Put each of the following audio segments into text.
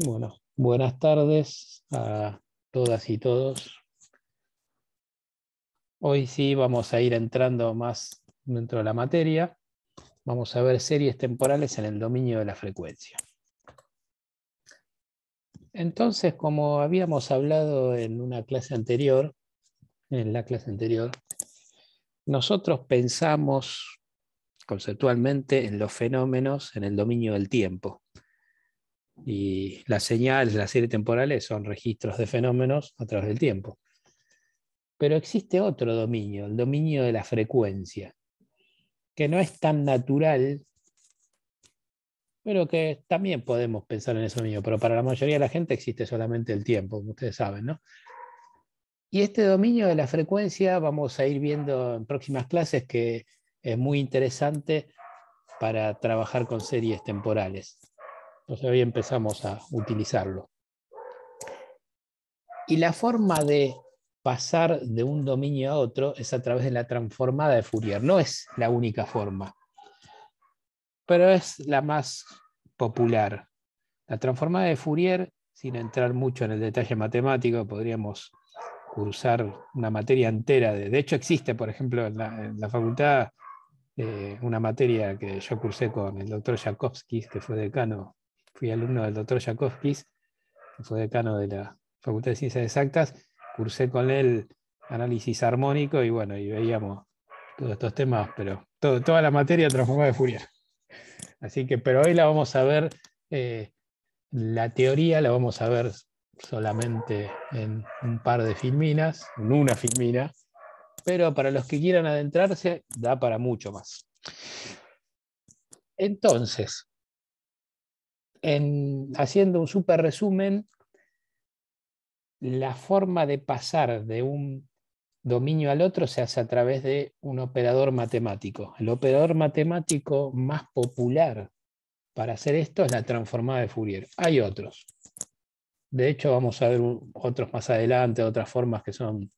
Bueno, buenas tardes a todas y todos. Hoy sí vamos a ir entrando más dentro de la materia. Vamos a ver series temporales en el dominio de la frecuencia. Entonces, como habíamos hablado en una clase anterior, en la clase anterior, nosotros pensamos conceptualmente en los fenómenos en el dominio del tiempo. Y las señales las series temporales son registros de fenómenos a través del tiempo. Pero existe otro dominio, el dominio de la frecuencia, que no es tan natural, pero que también podemos pensar en ese dominio Pero para la mayoría de la gente existe solamente el tiempo, como ustedes saben, ¿no? Y este dominio de la frecuencia vamos a ir viendo en próximas clases que es muy interesante para trabajar con series temporales. Entonces ahí empezamos a utilizarlo. Y la forma de pasar de un dominio a otro es a través de la transformada de Fourier. No es la única forma, pero es la más popular. La transformada de Fourier, sin entrar mucho en el detalle matemático, podríamos cursar una materia entera. De, hecho, existe, por ejemplo, en la, facultad eh, una materia que yo cursé con el doctor Jakovsky, que fue decano fui alumno del doctor Jakovskis, que fue decano de la Facultad de Ciencias Exactas, cursé con él análisis armónico y bueno, y veíamos todos estos temas, pero toda la materia transformada de furia. Así que, pero hoy la vamos a ver, eh, la teoría la vamos a ver solamente en un par de filminas, en una filmina, pero para los que quieran adentrarse, da para mucho más. Entonces, haciendo un super resumen, la forma de pasar de un dominio al otro se hace a través de un operador matemático. El operador matemático más popular para hacer esto es la transformada de Fourier. Hay otros. De hecho, vamos a ver otros más adelante, otras formas que son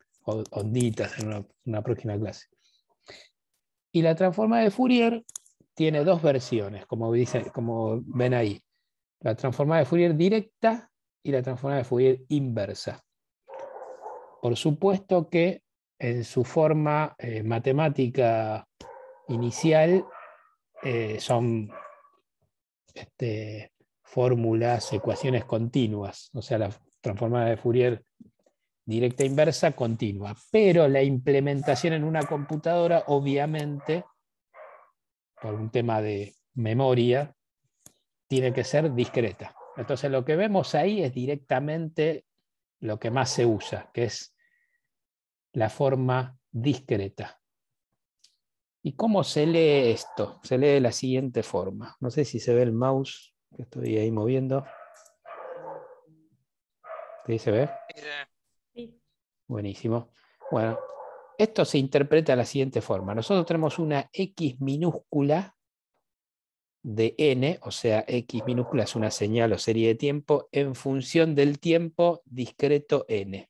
onditas en una, próxima clase. Y la transformada de Fourier tiene dos versiones, como ven ahí. La transformada de Fourier directa y la transformada de Fourier inversa. Por supuesto que en su forma eh, matemática inicial eh, son este, fórmulas, ecuaciones continuas, o sea, la transformada de Fourier directa e inversa continua, pero la implementación en una computadora, obviamente, por un tema de memoria, tiene que ser discreta. Entonces lo que vemos ahí es directamente lo que más se usa, que es la forma discreta. ¿Y cómo se lee esto? Se lee de la siguiente forma. No sé si se ve el mouse que estoy ahí moviendo. ¿Sí se ve? Sí. Buenísimo. Bueno, esto se interpreta de la siguiente forma. Nosotros tenemos una X minúscula de n, o sea, x minúscula es una señal o serie de tiempo, en función del tiempo discreto n.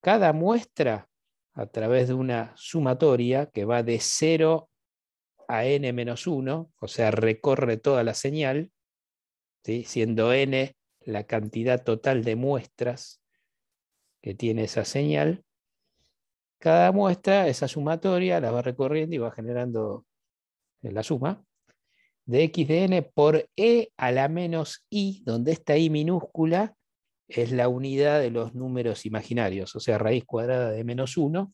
Cada muestra, a través de una sumatoria que va de 0 a n-1, o sea, recorre toda la señal, ¿sí? siendo n la cantidad total de muestras que tiene esa señal, cada muestra, esa sumatoria, la va recorriendo y va generando la suma, de x de n por e a la menos i, donde esta i minúscula es la unidad de los números imaginarios, o sea, raíz cuadrada de menos 1,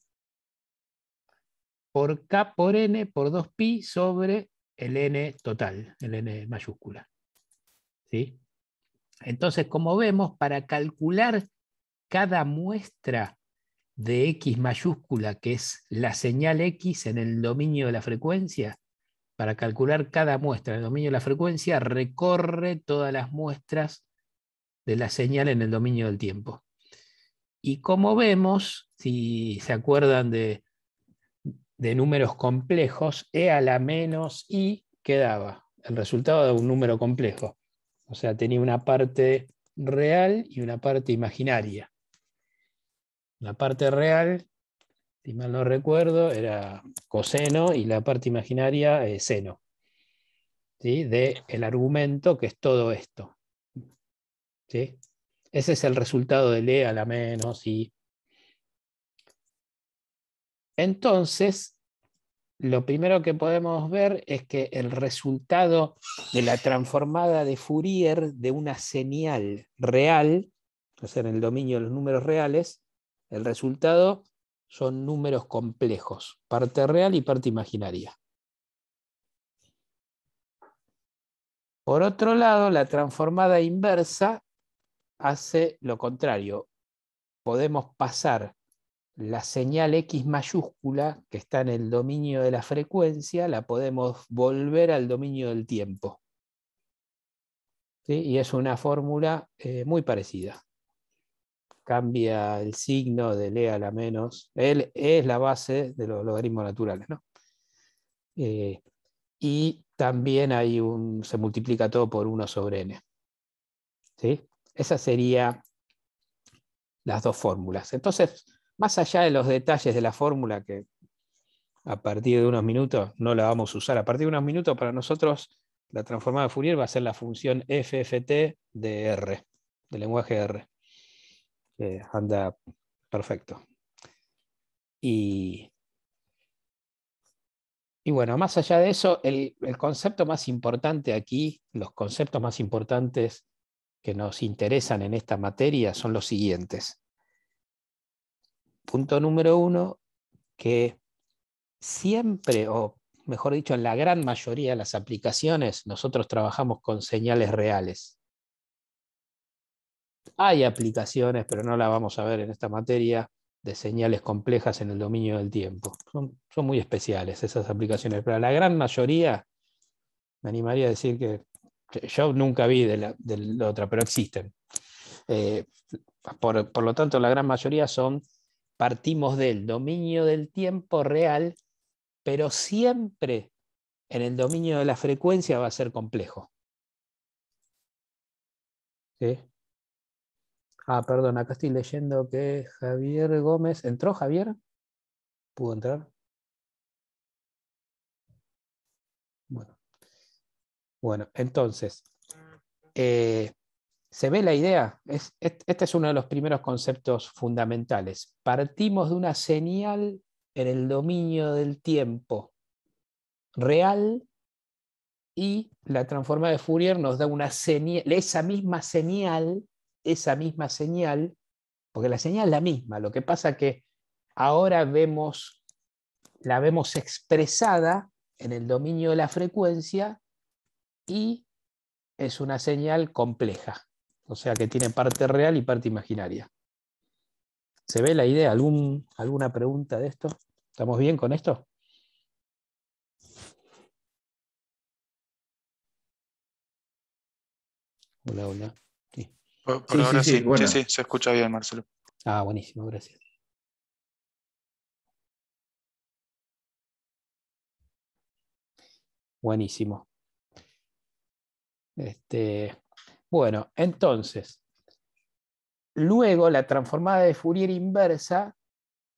por k por n por 2pi sobre el n total, el n mayúscula. Entonces, como vemos, para calcular cada muestra de x mayúscula, que es la señal x en el dominio de la frecuencia, para calcular cada muestra en el dominio de la frecuencia, recorre todas las muestras de la señal en el dominio del tiempo. Y como vemos, si se acuerdan de, números complejos, e a la menos i quedaba el resultado de un número complejo. O sea, tenía una parte real y una parte imaginaria. La parte real si mal no recuerdo, era coseno y la parte imaginaria es eh, seno, ¿sí? de el argumento que es todo esto. ¿sí? Ese es el resultado de E a la menos y... Entonces, lo primero que podemos ver es que el resultado de la transformada de Fourier de una señal real, o sea, en el dominio de los números reales, el resultado son números complejos, parte real y parte imaginaria. Por otro lado, la transformada inversa hace lo contrario. Podemos pasar la señal X mayúscula que está en el dominio de la frecuencia, la podemos volver al dominio del tiempo. Y es una fórmula eh, muy parecida cambia el signo de le a la menos. L es la base de los logaritmos naturales. ¿no? Eh, y también hay un, se multiplica todo por 1 sobre n. ¿sí? Esas serían las dos fórmulas. Entonces, más allá de los detalles de la fórmula, que a partir de unos minutos no la vamos a usar, a partir de unos minutos para nosotros la transformada de Fourier va a ser la función FFT de R, del lenguaje R anda perfecto. Y, bueno, más allá de eso, el, el, concepto más importante aquí, los conceptos más importantes que nos interesan en esta materia son los siguientes. Punto número uno, que siempre, o mejor dicho, en la gran mayoría de las aplicaciones, nosotros trabajamos con señales reales. Hay aplicaciones, pero no la vamos a ver en esta materia, de señales complejas en el dominio del tiempo. Son, muy especiales esas aplicaciones, pero la gran mayoría, me animaría a decir que yo nunca vi de la, otra, pero existen. Eh, por, por lo tanto, la gran mayoría son, partimos del dominio del tiempo real, pero siempre en el dominio de la frecuencia va a ser complejo. ¿Sí? Ah, perdón, acá estoy leyendo que Javier Gómez. ¿Entró Javier? ¿Pudo entrar? Bueno. entonces, eh, ¿se ve la idea? este es uno de los primeros conceptos fundamentales. Partimos de una señal en el dominio del tiempo real y la transforma de Fourier nos da una esa misma señal esa misma señal, porque la señal es la misma, lo que pasa que ahora vemos, la vemos expresada en el dominio de la frecuencia y es una señal compleja, o sea que tiene parte real y parte imaginaria. ¿Se ve la idea? ¿Algún, ¿Alguna pregunta de esto? ¿Estamos bien con esto? Hola, hola. Por, sí, ahora sí sí, se escucha bien, Marcelo. Ah, buenísimo, gracias. Buenísimo. Este, bueno, entonces, luego la transformada de Fourier inversa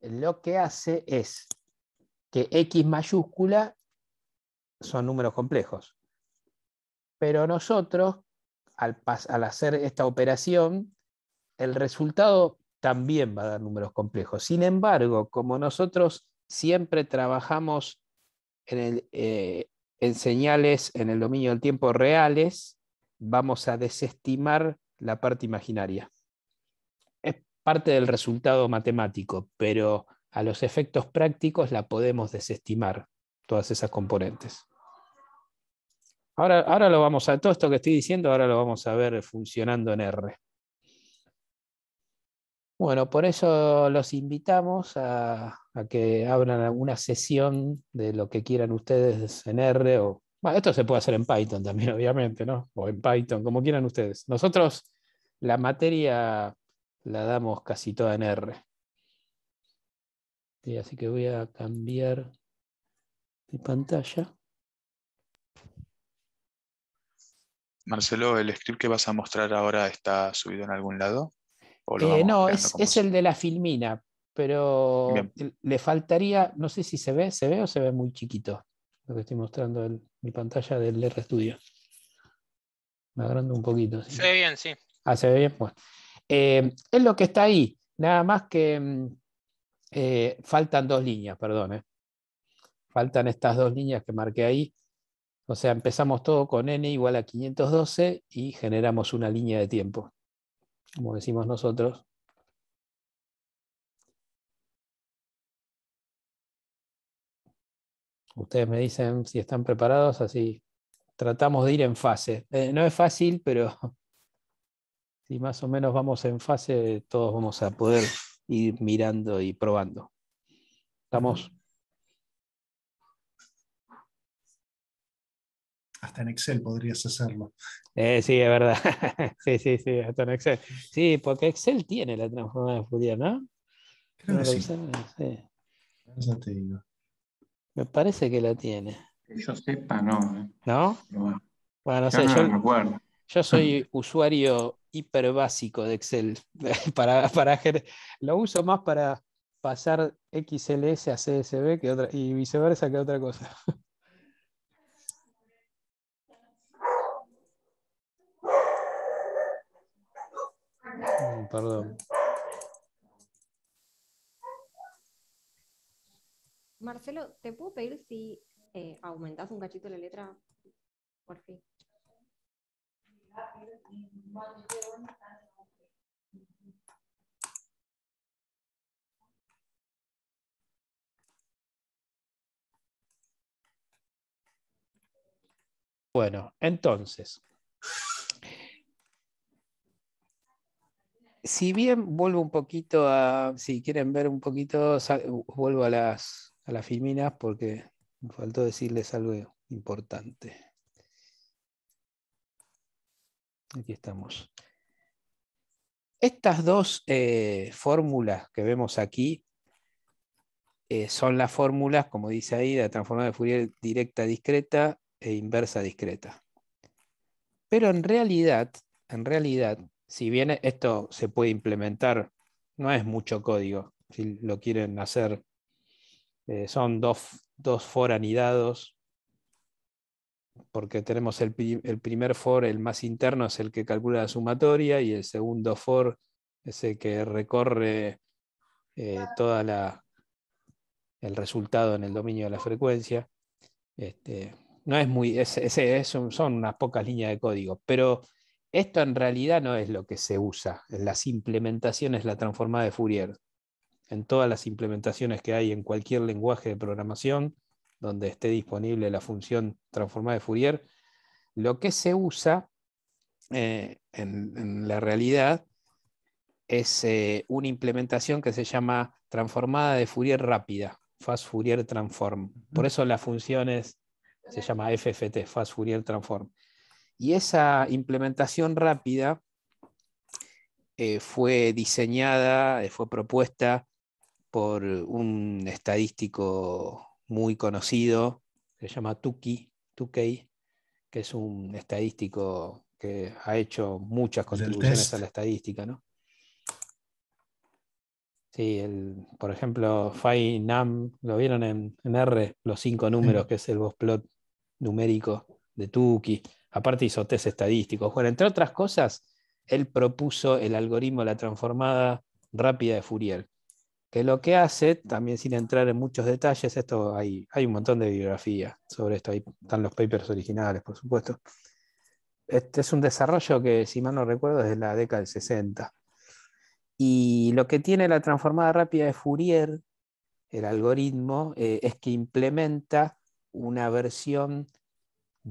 lo que hace es que X mayúscula son números complejos. Pero nosotros al, hacer esta operación, el resultado también va a dar números complejos. Sin embargo, como nosotros siempre trabajamos eh, en señales en el dominio del tiempo reales, vamos a desestimar la parte imaginaria. Es parte del resultado matemático, pero a los efectos prácticos la podemos desestimar, todas esas componentes. Ahora, lo vamos a, todo esto que estoy diciendo, ahora lo vamos a ver funcionando en R. Bueno, por eso los invitamos a, que abran alguna sesión de lo que quieran ustedes en R o esto se puede hacer en Python también, obviamente, ¿no? O en Python, como quieran ustedes. Nosotros la materia la damos casi toda en R. así que voy a cambiar de pantalla. Marcelo, ¿el script que vas a mostrar ahora está subido en algún lado? ¿O eh, no, es, el de la filmina, pero le faltaría, no sé si se ve, se ve o se ve muy chiquito lo que estoy mostrando en mi pantalla del RStudio. Me agrando un poquito. Se ve bien, sí. Ah, se ve bien. pues. es lo que está ahí. Nada más que mm, eh, faltan dos líneas, perdón. Faltan estas dos líneas que marqué ahí. O sea, empezamos todo con n igual a 512 y generamos una línea de tiempo, como decimos nosotros. Ustedes me dicen si están preparados, así tratamos de ir en fase. Eh, no es fácil, pero si más o menos vamos en fase, todos vamos a poder ir mirando y probando. ¿Estamos? hasta en Excel podrías hacerlo. Eh, sí, es verdad. sí, sí, sí, hasta en Excel. Sí, porque Excel tiene la transformada Fourier, ¿no? Creo que sí. digo. Me parece que la tiene. Que yo sepa, no. Eh. ¿No? Bueno, no sé, yo, yo soy usuario hiper básico de Excel. para, para, lo uso más para pasar XLS a CSV que otra, y viceversa que otra cosa. Marcelo, ¿te puedo pedir si eh, aumentas un cachito la letra? Por fin. Bueno, entonces, si bien vuelvo un poquito a, si quieren ver un poquito, vuelvo a las, a filminas porque me faltó decirles algo importante. Aquí estamos. Estas dos eh, fórmulas que vemos aquí eh, son las fórmulas, como dice ahí, de la transformada de Fourier directa discreta e inversa discreta. Pero en realidad, en realidad, si bien e-, esto se puede implementar, no es mucho código, si lo quieren hacer, eh, son dos, dos for anidados, porque tenemos el, primer for, el más interno, es el que calcula la sumatoria, y el segundo for es el que recorre todo eh, toda la, el resultado en el dominio de la frecuencia. Este, no es muy, son unas pocas líneas de código, pero esto en realidad no es lo que se usa en las implementaciones, la transformada de Fourier. En todas las implementaciones que hay en cualquier lenguaje de programación donde esté disponible la función transformada de Fourier, lo que se usa eh, en, la realidad es eh, una implementación que se llama transformada de Fourier rápida, Fast Fourier Transform. Por eso las funciones se llama FFT, Fast Fourier Transform. Y esa implementación rápida eh, fue diseñada, eh, fue propuesta por un estadístico muy conocido, se llama Tuki, Tukey, que es un estadístico que ha hecho muchas contribuciones a la estadística, Sí, por ejemplo, Fai Nam, lo vieron en, R, los cinco números, mm. que es el boxplot numérico de Tuki aparte hizo test estadísticos. Bueno, entre otras cosas, él propuso el algoritmo de la transformada rápida de Fourier, que lo que hace, también sin entrar en muchos detalles, esto hay, hay un montón de bibliografía sobre esto, ahí están los papers originales, por supuesto. Este es un desarrollo que, si mal no recuerdo, es de la década del 60. Y lo que tiene la transformada rápida de Fourier, el algoritmo, eh, es que implementa una versión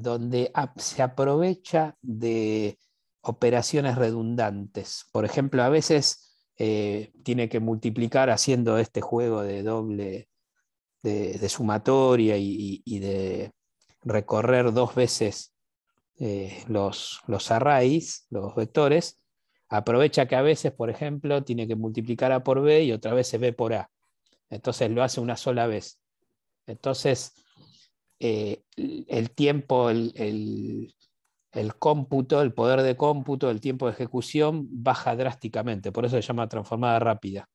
donde se aprovecha de operaciones redundantes. Por ejemplo, a veces eh, tiene que multiplicar haciendo este juego de doble, de, sumatoria y, de recorrer dos veces eh, los, los arrays, los vectores. Aprovecha que a veces, por ejemplo, tiene que multiplicar A por B y otra vez se B por A. Entonces lo hace una sola vez. Entonces, eh, el tiempo, el, cómputo, el poder de cómputo, el tiempo de ejecución baja drásticamente. Por eso se llama transformada rápida.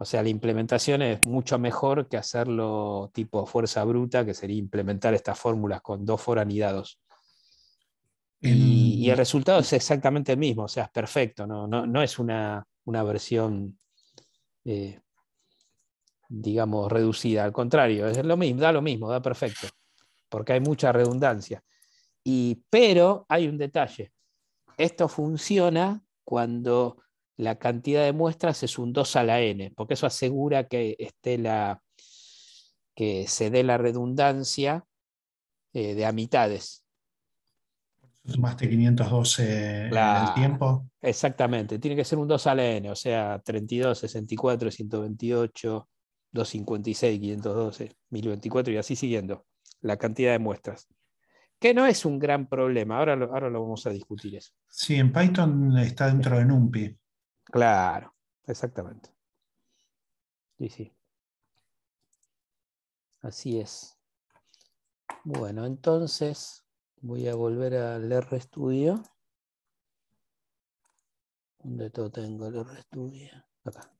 O sea, la implementación es mucho mejor que hacerlo tipo fuerza bruta, que sería implementar estas fórmulas con dos foranidados. Y, el mm. resultado es exactamente el mismo, o sea, es perfecto, no, es una, versión eh, digamos, reducida. Al contrario, es lo mismo, da lo mismo, da perfecto porque hay mucha redundancia. Y, pero hay un detalle. Esto funciona cuando la cantidad de muestras es un 2 a la n, porque eso asegura que, esté la, que se dé la redundancia eh, de a mitades. de 512 en el tiempo. Exactamente, tiene que ser un 2 a la n, o sea, 32, 64, 128, 256, 512, 1024 y así siguiendo la cantidad de muestras. Que no es un gran problema, ahora lo, ahora lo vamos a discutir eso. Sí, en Python está dentro de NumPy. Claro, exactamente. Sí, sí. Así es. Bueno, entonces voy a volver al RStudio. ¿Dónde tengo el RStudio? Acá.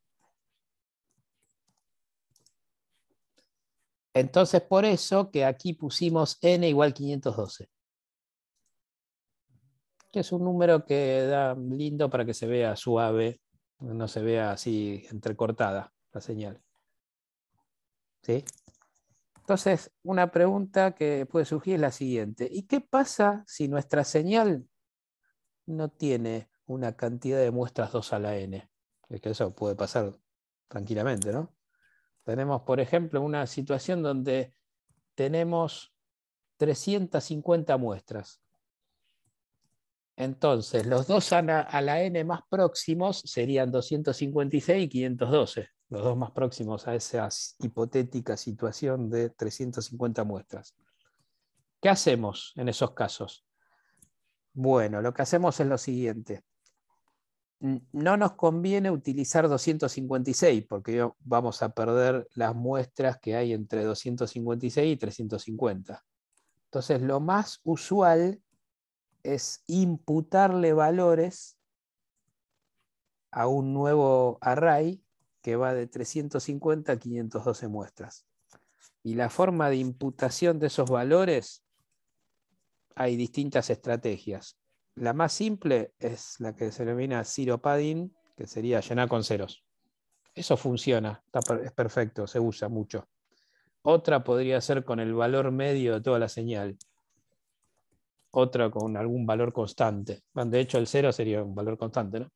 Entonces, por eso que aquí pusimos n igual 512. Que es un número que da lindo para que se vea suave, no se vea así entrecortada la señal. ¿Sí? Entonces, una pregunta que puede surgir es la siguiente. ¿Y qué pasa si nuestra señal no tiene una cantidad de muestras 2 a la n? Es que eso puede pasar tranquilamente, ¿no? Tenemos, por ejemplo, una situación donde tenemos 350 muestras. Entonces, los dos a la, n más próximos serían 256 y 512, los dos más próximos a esa hipotética situación de 350 muestras. ¿Qué hacemos en esos casos? Bueno, lo que hacemos es lo siguiente no nos conviene utilizar 256 porque vamos a perder las muestras que hay entre 256 y 350. Entonces, lo más usual es imputarle valores a un nuevo array que va de 350 a 512 muestras. Y la forma de imputación de esos valores, hay distintas estrategias. La más simple es la que se denomina zero padding, que sería llenar con ceros. Eso funciona, es perfecto, se usa mucho. Otra podría ser con el valor medio de toda la señal. Otra con algún valor constante. De hecho, el cero sería un valor constante,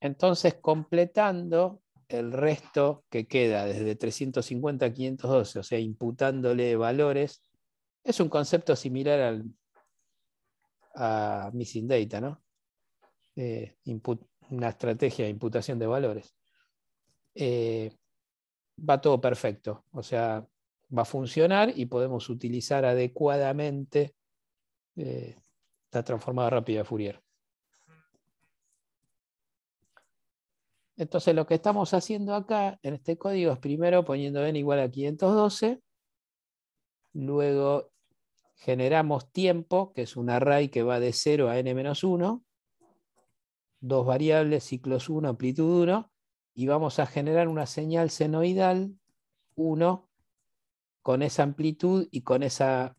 Entonces, completando el resto que queda desde 350 a 512, o sea, imputándole valores, es un concepto similar al a Missing Data, ¿no? Eh, una estrategia de imputación de valores. Eh, va todo perfecto, o sea, va a funcionar y podemos utilizar adecuadamente eh, la transformada rápida de Fourier. Entonces lo que estamos haciendo acá en este código es primero poniendo n igual a 512, luego generamos tiempo, que es un array que va de 0 a n-1, dos variables, ciclos 1, amplitud 1, y vamos a generar una señal senoidal 1 con esa amplitud y con esa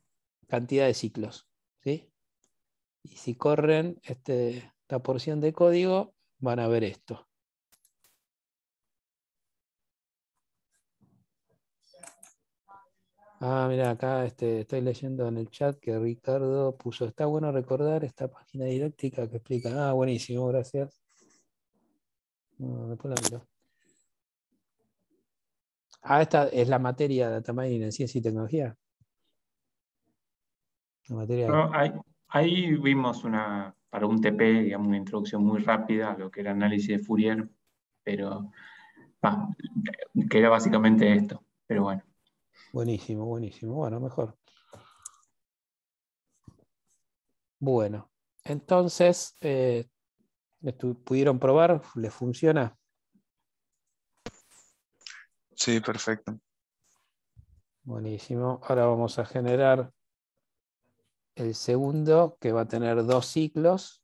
cantidad de ciclos. Y si corren este, esta porción de código, van a ver esto. Ah, mira, acá este, estoy leyendo en el chat que Ricardo puso, está bueno recordar esta página didáctica que explica. Ah, buenísimo, gracias. la Ah, esta es la materia de tamaño en ciencia y tecnología. La materia ahí, vimos una, para un TP, digamos, una introducción muy rápida a lo que era análisis de Fourier, pero que era básicamente esto. Pero bueno. Buenísimo, buenísimo. Bueno, mejor. Bueno, entonces, eh, ¿pudieron probar? ¿le funciona? Sí, perfecto. Buenísimo. Ahora vamos a generar el segundo que va a tener dos ciclos.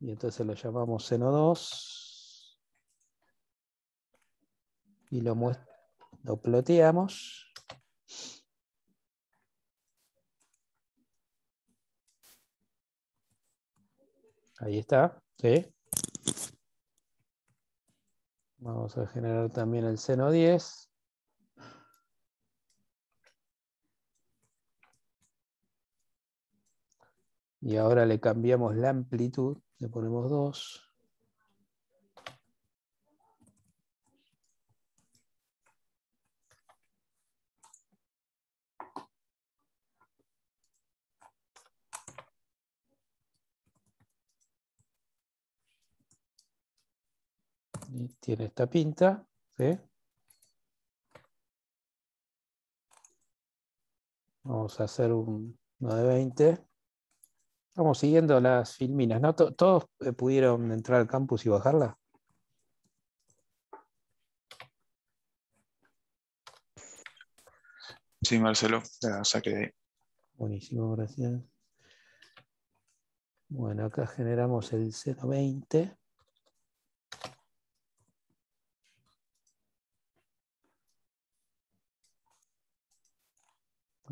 Y entonces lo llamamos seno 2. Y lo, lo ploteamos. Ahí está, Vamos a generar también el seno 10. Y ahora le cambiamos la amplitud, le ponemos 2. tiene esta pinta. ¿sí? Vamos a hacer un, 9.20. Estamos siguiendo las filminas, ¿no? ¿Todos eh, pudieron entrar al campus y bajarla? Sí, Marcelo, saqué Buenísimo, gracias. Bueno, acá generamos el 020.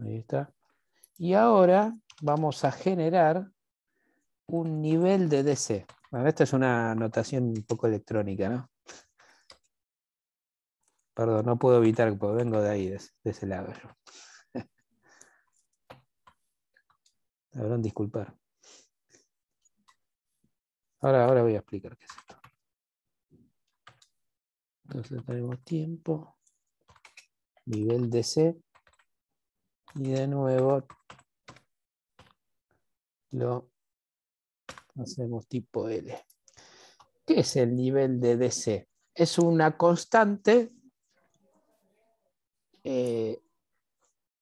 Ahí está. Y ahora vamos a generar un nivel de DC. Bueno, esta es una notación un poco electrónica, ¿no? Perdón, no puedo evitar, porque vengo de ahí, de, ese lado. Yo. Habrán disculpar. Ahora, ahora voy a explicar qué es esto. Entonces tenemos tiempo, nivel DC y de nuevo lo hacemos tipo L. ¿Qué es el nivel de DC? Es una constante, eh,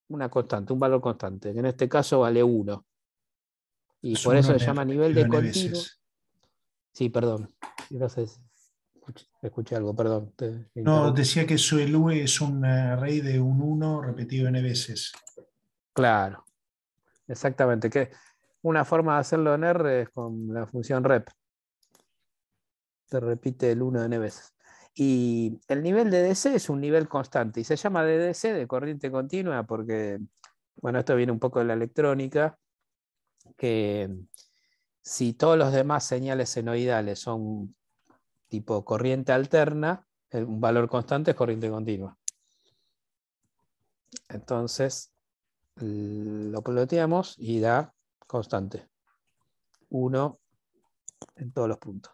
una constante, un valor constante, que en este caso vale 1. Y por eso se llama nivel de continuo. Sí, perdón. No sé escuché algo, perdón. no, decía que su LU e es un array eh, de un 1 repetido n veces. Claro, exactamente. Que una forma de hacerlo en R es con la función rep. Se repite el 1 n veces. Y el nivel de DC es un nivel constante y se llama DDC de corriente continua porque, bueno, esto viene un poco de la electrónica, que si todos los demás señales senoidales son tipo corriente alterna, un valor constante es corriente continua. Entonces, lo ploteamos y da constante. 1 en todos los puntos.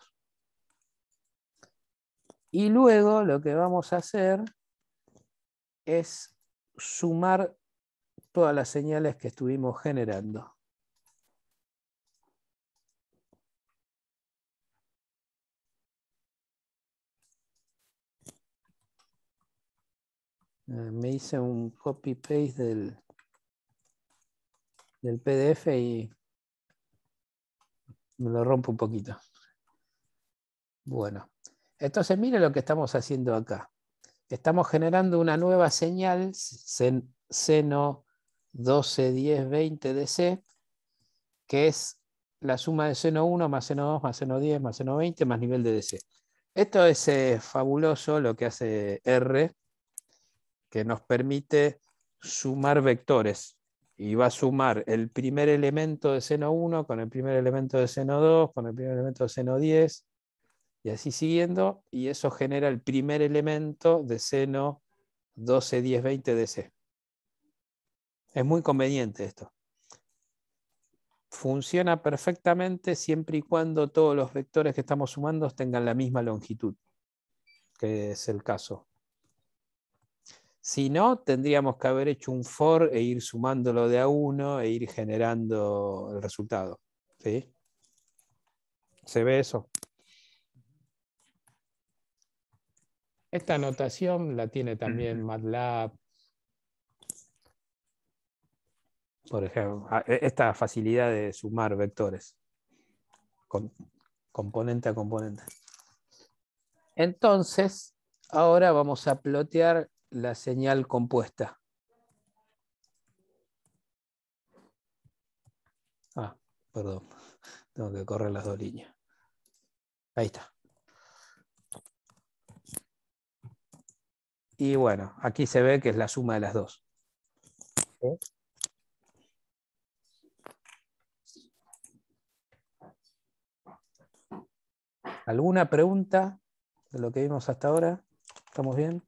Y luego lo que vamos a hacer es sumar todas las señales que estuvimos generando. Eh, me hice un copy-paste del, del PDF y me lo rompo un poquito. Bueno, entonces mire lo que estamos haciendo acá. Estamos generando una nueva señal, seno 12, 10, 20 dc que es la suma de seno 1 más seno 2 más seno 10 más seno 20 más nivel de DC. Esto es eh, fabuloso lo que hace R, que nos permite sumar vectores y va a sumar el primer elemento de seno 1 con el primer elemento de seno 2, con el primer elemento de seno 10, y así siguiendo, y eso genera el primer elemento de seno 12, 10, 20 C. Es muy conveniente esto. Funciona perfectamente siempre y cuando todos los vectores que estamos sumando tengan la misma longitud, que es el caso. Si no, tendríamos que haber hecho un for e ir sumándolo de a uno e ir generando el resultado. ¿Sí? ¿Se ve eso? Esta anotación la tiene también MATLAB. Por ejemplo, ah, e, esta facilidad de sumar vectores. componente a componente. Entonces, ahora vamos a plotear la señal compuesta. Ah, perdón. Tengo que correr las dos líneas. Ahí está. Y bueno, aquí se ve que es la suma de las dos. ¿Alguna pregunta de lo que vimos hasta ahora? ¿Estamos bien?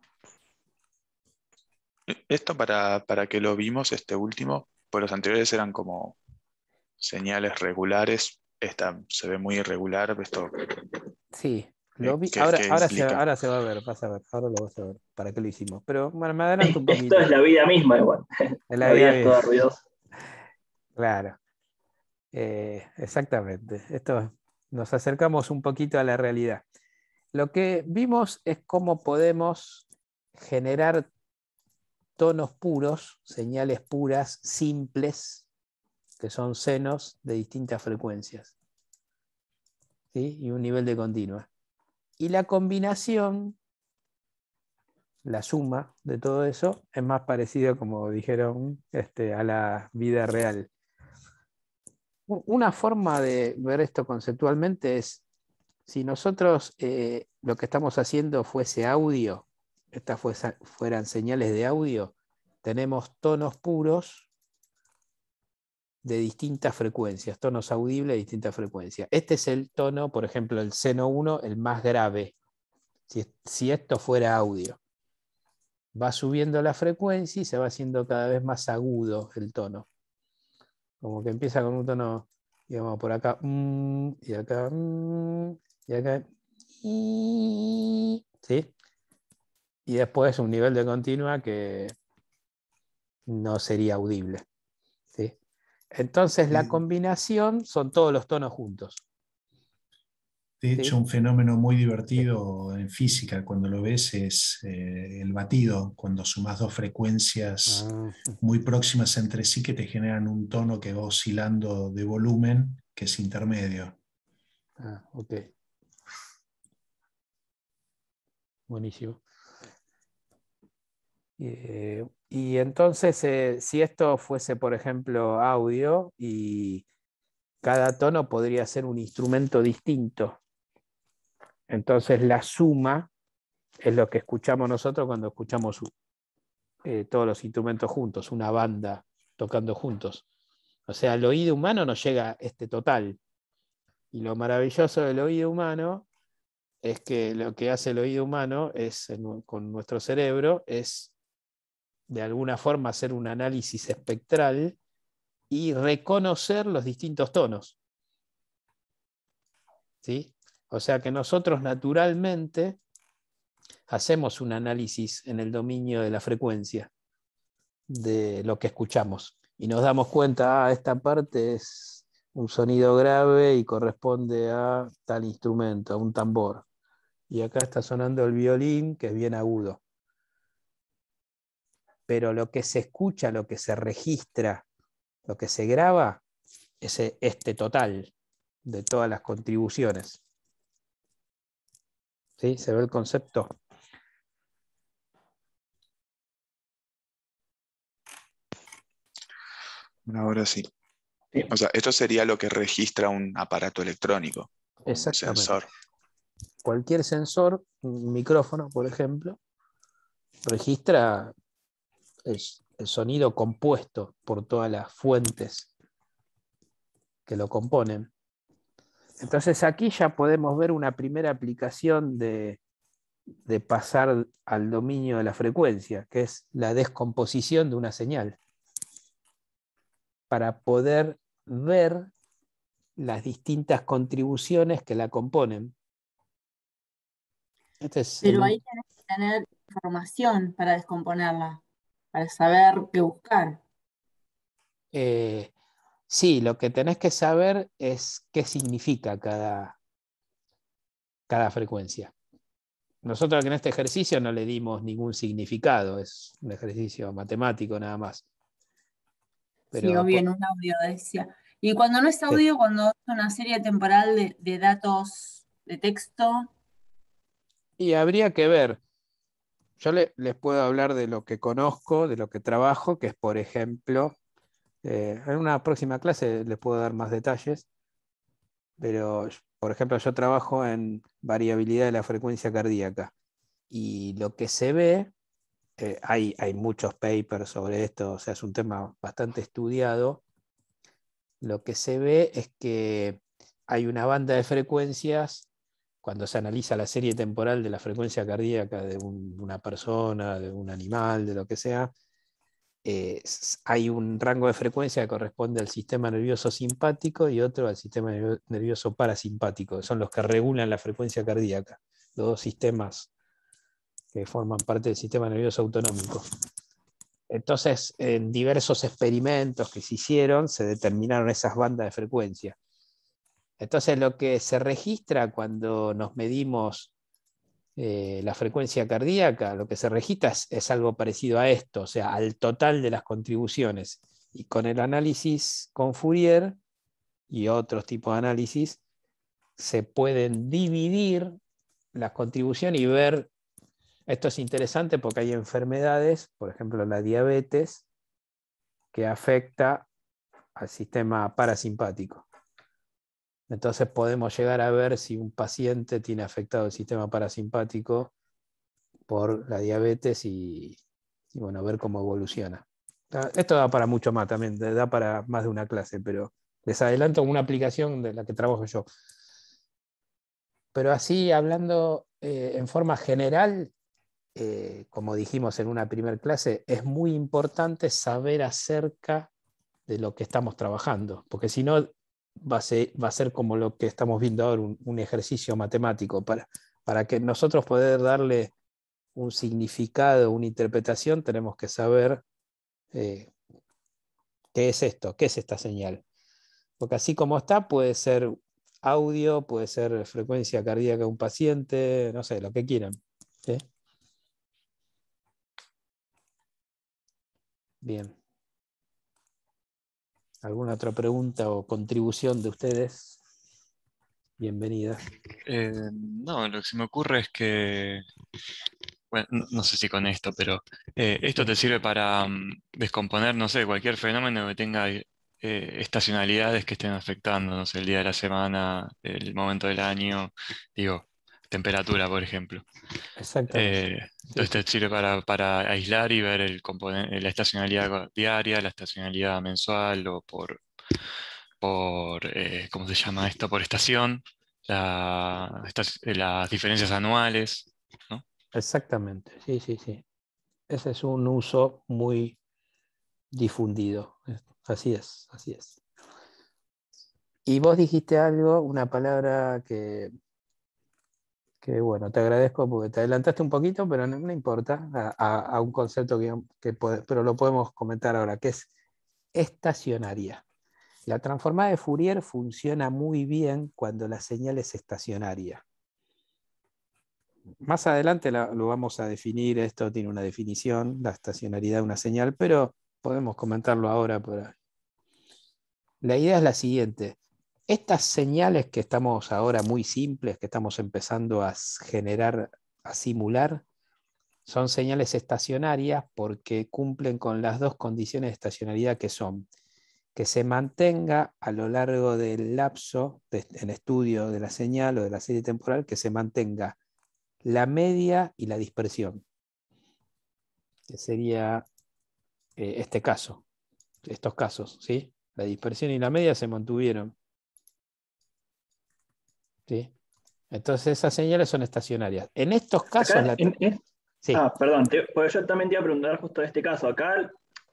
E-, esto para, para que lo vimos, este último, pues los anteriores eran como señales regulares. Esta se ve muy irregular, esto. Sí, eh, Ahora, ahora, se, va a ver, vas a ver, ahora lo vas a ver, para qué lo hicimos. Pero bueno, me adelanto un poquito. Esto es la vida misma, igual. La, vida, es toda ruidosa. Claro. Eh, exactamente. Esto nos acercamos un poquito a la realidad. Lo que vimos es cómo podemos generar tonos puros, señales puras, simples, que son senos de distintas frecuencias. Y un nivel de continua. Y la combinación, la suma de todo eso, es más parecida, como dijeron, este, a la vida real. Una forma de ver esto conceptualmente es, si nosotros eh, lo que estamos haciendo fuese audio, estas fueran señales de audio, tenemos tonos puros de distintas frecuencias, tonos audibles de distintas frecuencias. Este es el tono, por ejemplo, el seno 1, el más grave, si, si esto fuera audio. Va subiendo la frecuencia y se va haciendo cada vez más agudo el tono. Como que empieza con un tono, digamos, por acá, mm, mm, y acá, y acá, ¿sí? y después un nivel de continua que no sería audible. Entonces la mm. combinación son todos los tonos juntos. De hecho, un fenómeno muy divertido en física cuando lo ves es eh, el batido, cuando sumas dos frecuencias muy próximas entre sí que te generan un tono que va oscilando de volumen, que es intermedio. Ah, ok. Buenísimo. Eh, y entonces, eh, si esto fuese, por ejemplo, audio, y cada tono podría ser un instrumento distinto. Entonces, la suma es lo que escuchamos nosotros cuando escuchamos eh, todos los instrumentos juntos, una banda tocando juntos. O sea, el oído humano nos llega este total. Y lo maravilloso del oído humano es que lo que hace el oído humano es, con nuestro cerebro es de alguna forma hacer un análisis espectral y reconocer los distintos tonos. ¿Sí? O sea que nosotros naturalmente hacemos un análisis en el dominio de la frecuencia de lo que escuchamos y nos damos cuenta, ah, esta parte es un sonido grave y corresponde a tal instrumento, a un tambor. Y acá está sonando el violín, que es bien agudo pero lo que se escucha, lo que se registra, lo que se graba, es eh, este total de todas las contribuciones. ¿Sí? ¿Se ve el concepto? Ahora sí. O sea, esto sería lo que registra un aparato electrónico. sensor. Cualquier sensor, un micrófono, por ejemplo, registra el, sonido compuesto por todas las fuentes que lo componen. Entonces aquí ya podemos ver una primera aplicación de, pasar al dominio de la frecuencia, que es la descomposición de una señal, para poder ver las distintas contribuciones que la componen. Este Pero ahí que tener información para descomponerla para saber qué buscar. Eh, sí, lo que tenés que saber es qué significa cada, cada frecuencia. Nosotros en este ejercicio no le dimos ningún significado, es un ejercicio matemático nada más. Pero, o bien, un audio decía. Y cuando no es audio, cuando es una serie temporal de, de datos de texto. Y habría que ver, yo les puedo hablar de lo que conozco, de lo que trabajo, que es, por ejemplo, eh, en una próxima clase les puedo dar más detalles, pero, por ejemplo, yo trabajo en variabilidad de la frecuencia cardíaca y lo que se ve, eh, hay, hay muchos papers sobre esto, o sea, es un tema bastante estudiado, lo que se ve es que hay una banda de frecuencias cuando se analiza la serie temporal de la frecuencia cardíaca de una persona, de un animal, de lo que sea, eh, hay un rango de frecuencia que corresponde al sistema nervioso simpático y otro al sistema nervioso parasimpático, son los que regulan la frecuencia cardíaca, los dos sistemas que forman parte del sistema nervioso autonómico. Entonces, en diversos experimentos que se hicieron, se determinaron esas bandas de frecuencia. Entonces, lo que se registra cuando nos medimos eh, la frecuencia cardíaca, lo que se registra es, es, algo parecido a esto, o sea, al total de las contribuciones. Y con el análisis con Fourier y otros tipos de análisis, se pueden dividir las contribuciones y ver, esto es interesante porque hay enfermedades, por ejemplo la diabetes, que afecta al sistema parasimpático. Entonces podemos llegar a ver si un paciente tiene afectado el sistema parasimpático por la diabetes y, bueno, ver cómo evoluciona. Ah, esto da para mucho más también, da para más de una clase, pero les adelanto una aplicación de la que trabajo yo. Pero así, hablando eh, en forma general, eh, como dijimos en una primera clase, es muy importante saber acerca de lo que estamos trabajando, porque si no, va a ser, va a ser como lo que estamos viendo ahora, un, ejercicio matemático. Para, que nosotros poder darle un significado, una interpretación, tenemos que saber eh, qué es esto, qué es esta señal. Porque así como está, puede ser audio, puede ser frecuencia cardíaca de un paciente, no sé, lo que quieran. Bien alguna otra pregunta o contribución de ustedes, bienvenida. Eh, no, lo que se me ocurre es que, bueno, no, sé si con esto, pero eh, esto te sirve para mm, descomponer, no sé, cualquier fenómeno que tenga eh, estacionalidades que estén afectando, no sé, el día de la semana, el momento del año, digo, temperatura, por ejemplo. Exacto. Eh, sirve para, aislar y ver el la estacionalidad diaria, la estacionalidad mensual o por, por eh, ¿cómo se llama esto? Por estación, eh, las diferencias anuales. Exactamente, sí, sí, sí. Ese es un uso muy difundido. Así es, así es. Y vos dijiste algo, una palabra que que bueno, te agradezco porque te adelantaste un poquito, pero no, importa, a, un concepto que, pero lo podemos comentar ahora, que es estacionaria. La transformada de Fourier funciona muy bien cuando la señal es estacionaria. Más adelante lo vamos a definir, esto tiene una definición, la estacionariedad de una señal, pero podemos comentarlo ahora por La idea es la siguiente, estas señales que estamos ahora muy simples, que estamos empezando a generar, a simular, son señales estacionarias porque cumplen con las dos condiciones de estacionalidad que son que se mantenga a lo largo del lapso en estudio de la señal o de la serie temporal, que se mantenga la media y la dispersión, que sería eh, este caso, estos casos, ¿sí? La dispersión y la media se mantuvieron. ¿sí? Entonces esas señales son estacionarias. En estos casos... Ah, perdón, yo también te iba a preguntar justo de este caso. Acá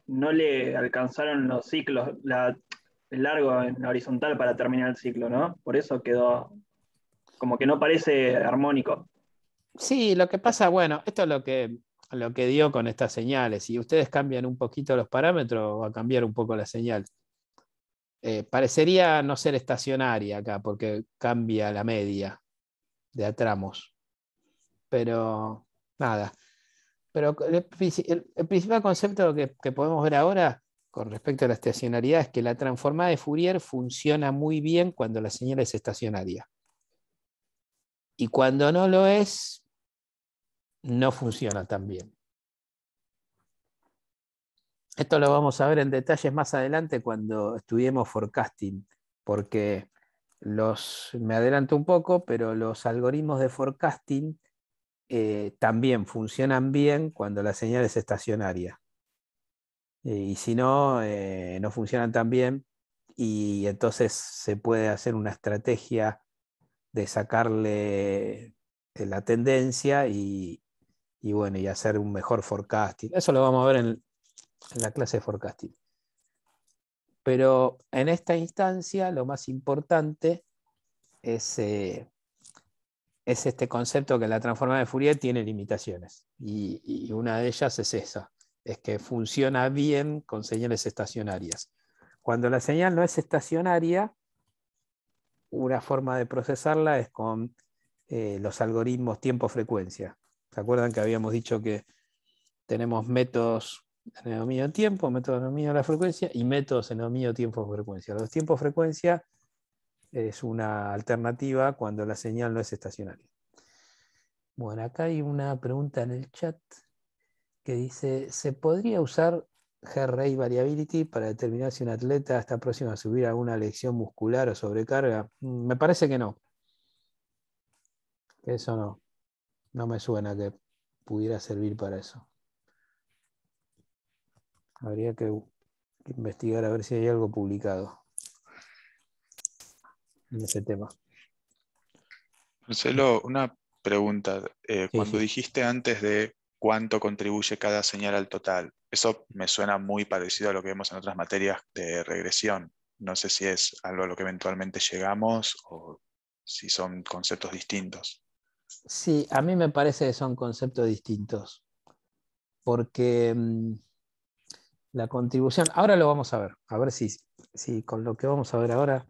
no le alcanzaron los ciclos, el largo en horizontal para terminar el ciclo, ¿no? Por eso quedó como que no parece armónico. Sí, lo que pasa, bueno, esto es lo que, lo que dio con estas señales. Si ustedes cambian un poquito los parámetros, va a cambiar un poco la señal. Eh, parecería no ser estacionaria acá, porque cambia la media de a tramos. Pero nada. Pero el, principal concepto que, podemos ver ahora con respecto a la estacionariedad es que la transformada de Fourier funciona muy bien cuando la señal es estacionaria. Y cuando no lo es, no funciona tan bien. Esto lo vamos a ver en detalles más adelante cuando estudiemos forecasting, porque los, me adelanto un poco, pero los algoritmos de forecasting eh, también funcionan bien cuando la señal es estacionaria. Eh, y si no, eh, no funcionan tan bien y entonces se puede hacer una estrategia de sacarle la tendencia y, bueno, y hacer un mejor forecasting. Eso lo vamos a ver en, en la clase de forecasting. Pero en esta instancia lo más importante es, eh, este concepto que la transformada de Fourier tiene limitaciones. Y, una de ellas es esa, es que funciona bien con señales estacionarias. Cuando la señal no es estacionaria, una forma de procesarla es con eh, los algoritmos tiempo-frecuencia. ¿Se acuerdan que habíamos dicho que tenemos métodos en el del tiempo, método de la frecuencia y métodos de tiempo frecuencia. Los tiempos frecuencia es una alternativa cuando la señal no es estacionaria. Bueno, acá hay una pregunta en el chat que dice, ¿se podría usar g Variability para determinar si un atleta está próximo a subir alguna lesión muscular o sobrecarga? Mm, me parece que no. Eso no. No me suena que pudiera servir para eso. Habría que investigar a ver si hay algo publicado en ese tema. Marcelo, una pregunta. Eh, cuando dijiste antes de cuánto contribuye cada señal al total, eso me suena muy parecido a lo que vemos en otras materias de regresión. No sé si es algo a lo que eventualmente llegamos o si son conceptos distintos. Sí, a mí me parece que son conceptos distintos, porque mm, la contribución. Ahora lo vamos a ver, a ver si, si con lo que vamos a ver ahora,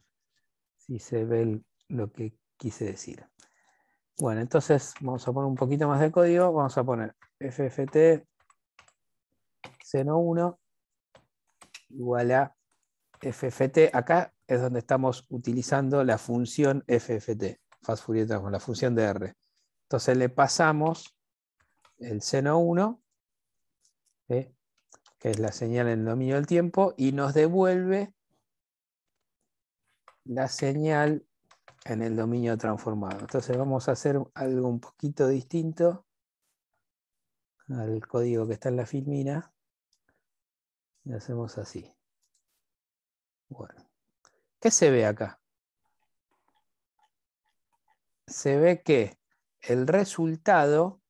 si se ve lo que quise decir. Bueno, entonces vamos a poner un poquito más de código, vamos a poner fft seno 1 igual a fft. Acá es donde estamos utilizando la función fft, fast Fourier transform, la función de R. Entonces le pasamos el seno 1 ¿eh? que es la señal en el dominio del tiempo, y nos devuelve la señal en el dominio transformado. Entonces vamos a hacer algo un poquito distinto al código que está en la filmina. Y hacemos así. Bueno. ¿Qué se ve acá? Se ve que el resultado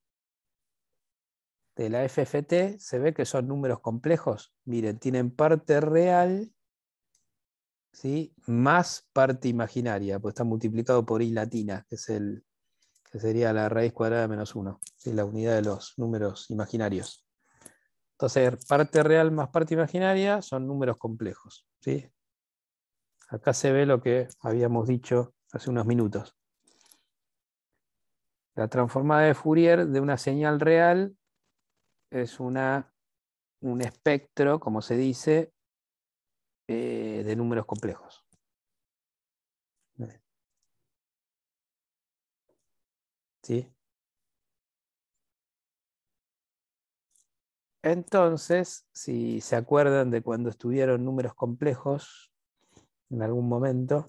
de la FFT se ve que son números complejos. Miren, tienen parte real ¿sí? más parte imaginaria, pues está multiplicado por i latina, que, es el, que sería la raíz cuadrada menos 1, Es la unidad de los números imaginarios. Entonces, parte real más parte imaginaria son números complejos. ¿sí? Acá se ve lo que habíamos dicho hace unos minutos. La transformada de Fourier de una señal real es un espectro, como se dice, eh, de números complejos. ¿Sí? Entonces, si se acuerdan de cuando estuvieron números complejos en algún momento,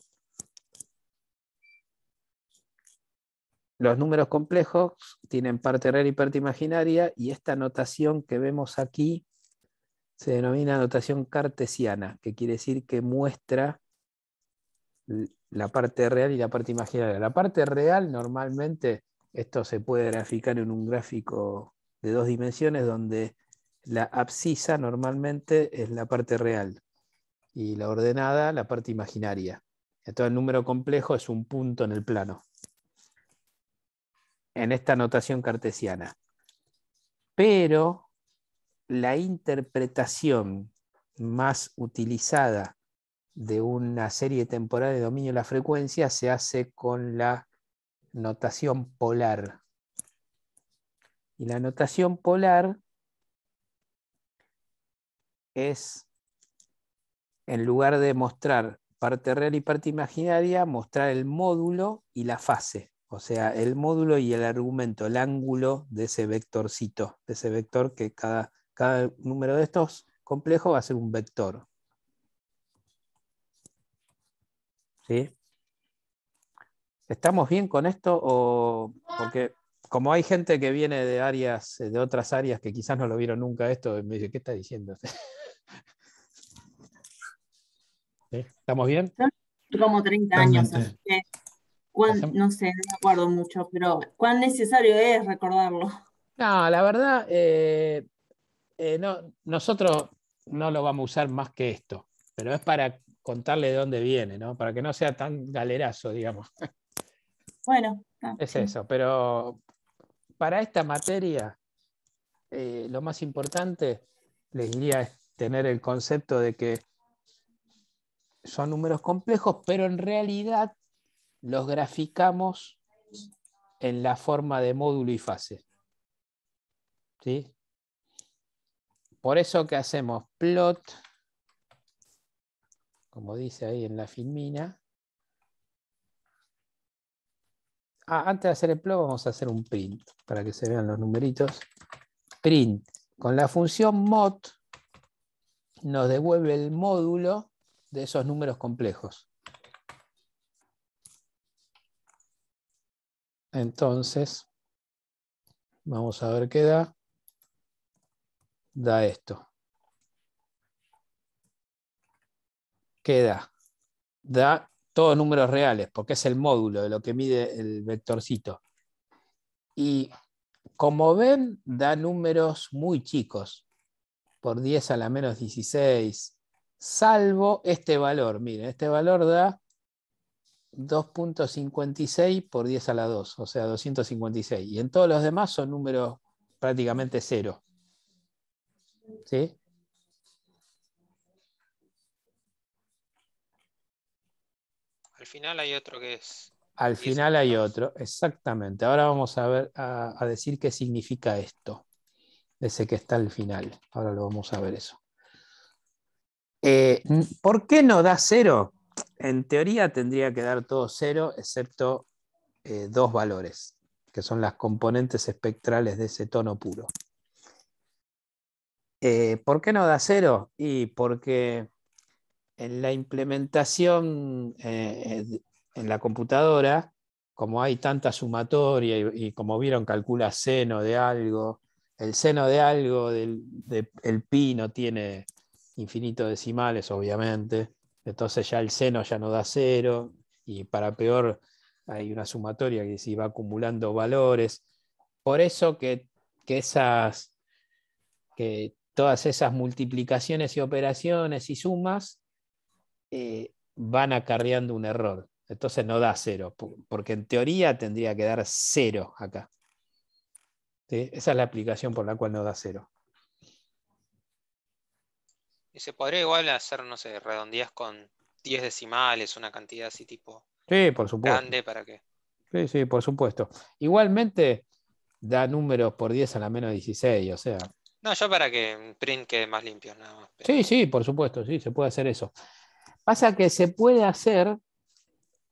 Los números complejos tienen parte real y parte imaginaria y esta notación que vemos aquí se denomina notación cartesiana, que quiere decir que muestra la parte real y la parte imaginaria. La parte real normalmente esto se puede graficar en un gráfico de dos dimensiones donde la abscisa normalmente es la parte real y la ordenada la parte imaginaria. Entonces el número complejo es un punto en el plano en esta notación cartesiana. Pero la interpretación más utilizada de una serie temporal de dominio de la frecuencia se hace con la notación polar. Y la notación polar es, en lugar de mostrar parte real y parte imaginaria, mostrar el módulo y la fase. O sea, el módulo y el argumento, el ángulo de ese vectorcito, de ese vector que cada, cada número de estos complejos va a ser un vector. ¿Estamos bien con esto? porque como hay gente que viene de áreas, de otras áreas que quizás no lo vieron nunca esto, me dice, ¿qué está diciendo? ¿Estamos bien? Como 30 años no sé, no me acuerdo mucho, pero cuán necesario es recordarlo. No, la verdad, eh, eh, nosotros no lo vamos a usar más que esto, pero es para contarle de dónde viene, ¿no? Para que no sea tan galerazo, digamos. Bueno. es eso, pero para esta materia, eh, lo más importante, les diría, es tener el concepto de que son números complejos, pero en realidad los graficamos en la forma de módulo y fase. ¿Sí? Por eso que hacemos plot, como dice ahí en la filmina. Ah, antes de hacer el plot vamos a hacer un print, para que se vean los numeritos. Print. Con la función mod nos devuelve el módulo de esos números complejos. Entonces, vamos a ver qué da. Da esto. ¿Qué da? Da todos números reales, porque es el módulo de lo que mide el vectorcito. Y como ven, da números muy chicos, por 10 a la menos 16, salvo este valor. Miren, este valor da 2.56 por 10 a la 2, o sea, 256. Y en todos los demás son números prácticamente cero. ¿Sí? Al final hay otro que es... Al final hay otro, exactamente. Ahora vamos a, ver, a, decir qué significa esto, ese que está al final. Ahora lo vamos a ver eso. Eh, ¿Por qué no da cero? en teoría tendría que dar todo cero, excepto eh, dos valores, que son las componentes espectrales de ese tono puro. Eh, ¿Por qué no da cero? Y porque en la implementación eh, en la computadora, como hay tanta sumatoria y, como vieron, calcula seno de algo, el seno de algo del el pi no tiene infinito decimales, obviamente. Entonces ya el seno ya no da cero y para peor hay una sumatoria que si va acumulando valores. Por eso que, esas, todas esas multiplicaciones y operaciones y sumas eh, van acarreando un error. Entonces no da cero, porque en teoría tendría que dar cero acá. Esa es la aplicación por la cual no da cero. Y se podría igual hacer, no sé, redondías con 10 decimales, una cantidad así tipo sí, por supuesto. grande para que. Sí, sí, por supuesto. Igualmente da números por 10 a la menos 16, o sea. No, yo para que print quede más limpio, nada más. Sí, sí, por supuesto, sí, se puede hacer eso. Pasa que se puede hacer,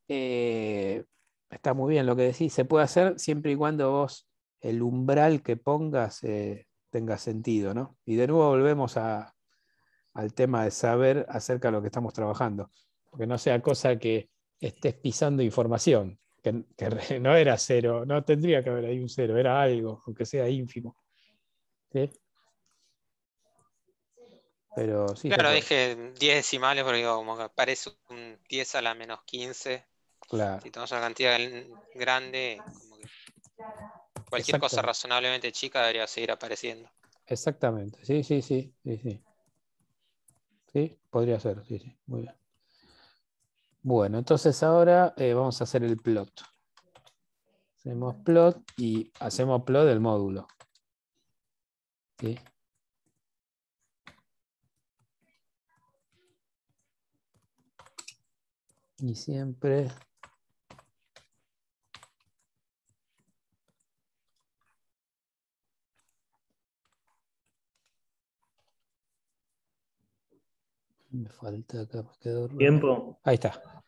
eh, está muy bien lo que decís, se puede hacer siempre y cuando vos el umbral que pongas eh, tenga sentido, ¿no? Y de nuevo volvemos a, al tema de saber acerca de lo que estamos trabajando. Porque no sea cosa que estés pisando información, que, no era cero, no tendría que haber ahí un cero, era algo, aunque sea ínfimo. Pero, claro, dije 10 decimales porque como que parece un 10 a la menos 15. Claro. Si tenemos una cantidad grande, cualquier cosa razonablemente chica debería seguir apareciendo. Exactamente, sí, sí, sí, sí. ¿Sí? Podría ser, sí, sí, muy bien. Bueno, entonces ahora eh, vamos a hacer el plot. Hacemos plot y hacemos plot del módulo. Y siempre Me falta acá, ¿Tiempo? Ahí está.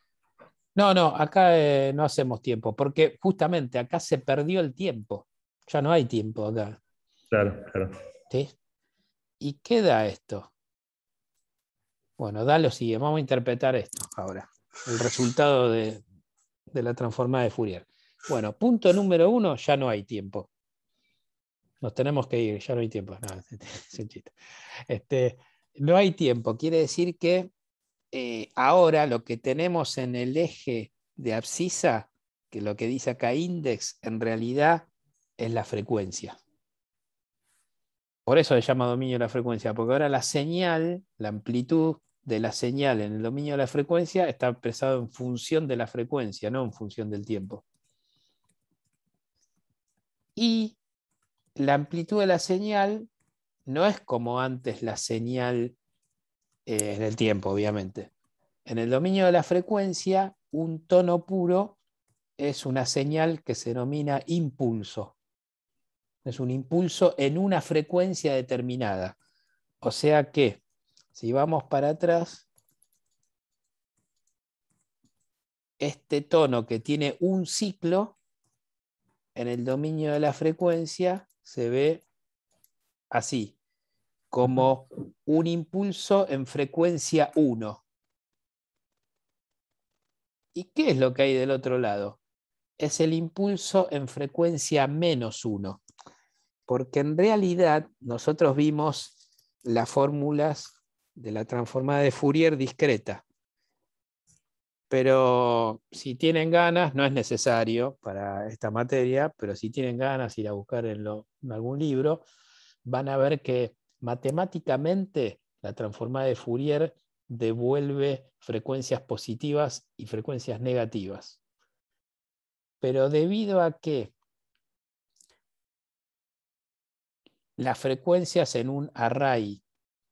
No, no, acá eh, no hacemos tiempo, porque justamente acá se perdió el tiempo. Ya no hay tiempo acá. Claro, claro. ¿Sí? ¿Y qué da esto? Bueno, da lo siguiente. Vamos a interpretar esto ahora. El resultado de, la transformada de Fourier. Bueno, punto número uno, ya no hay tiempo. Nos tenemos que ir, ya no hay tiempo. No, Este, no hay tiempo. Quiere decir que eh, ahora lo que tenemos en el eje de abscisa, que lo que dice acá index, en realidad es la frecuencia. Por eso se llama dominio de la frecuencia, porque ahora la señal, la amplitud de la señal en el dominio de la frecuencia está expresado en función de la frecuencia, no en función del tiempo. Y la amplitud de la señal no es como antes la señal en eh, el tiempo, obviamente. En el dominio de la frecuencia, un tono puro es una señal que se denomina impulso. Es un impulso en una frecuencia determinada. O sea que, si vamos para atrás, este tono que tiene un ciclo en el dominio de la frecuencia se ve así, como un impulso en frecuencia 1. ¿Y qué es lo que hay del otro lado? Es el impulso en frecuencia menos 1. Porque en realidad nosotros vimos las fórmulas de la transformada de Fourier discreta. Pero si tienen ganas, no es necesario para esta materia, pero si tienen ganas ir a buscar en, en algún libro, van a ver que matemáticamente la transformada de Fourier devuelve frecuencias positivas y frecuencias negativas. Pero debido a que las frecuencias en un array,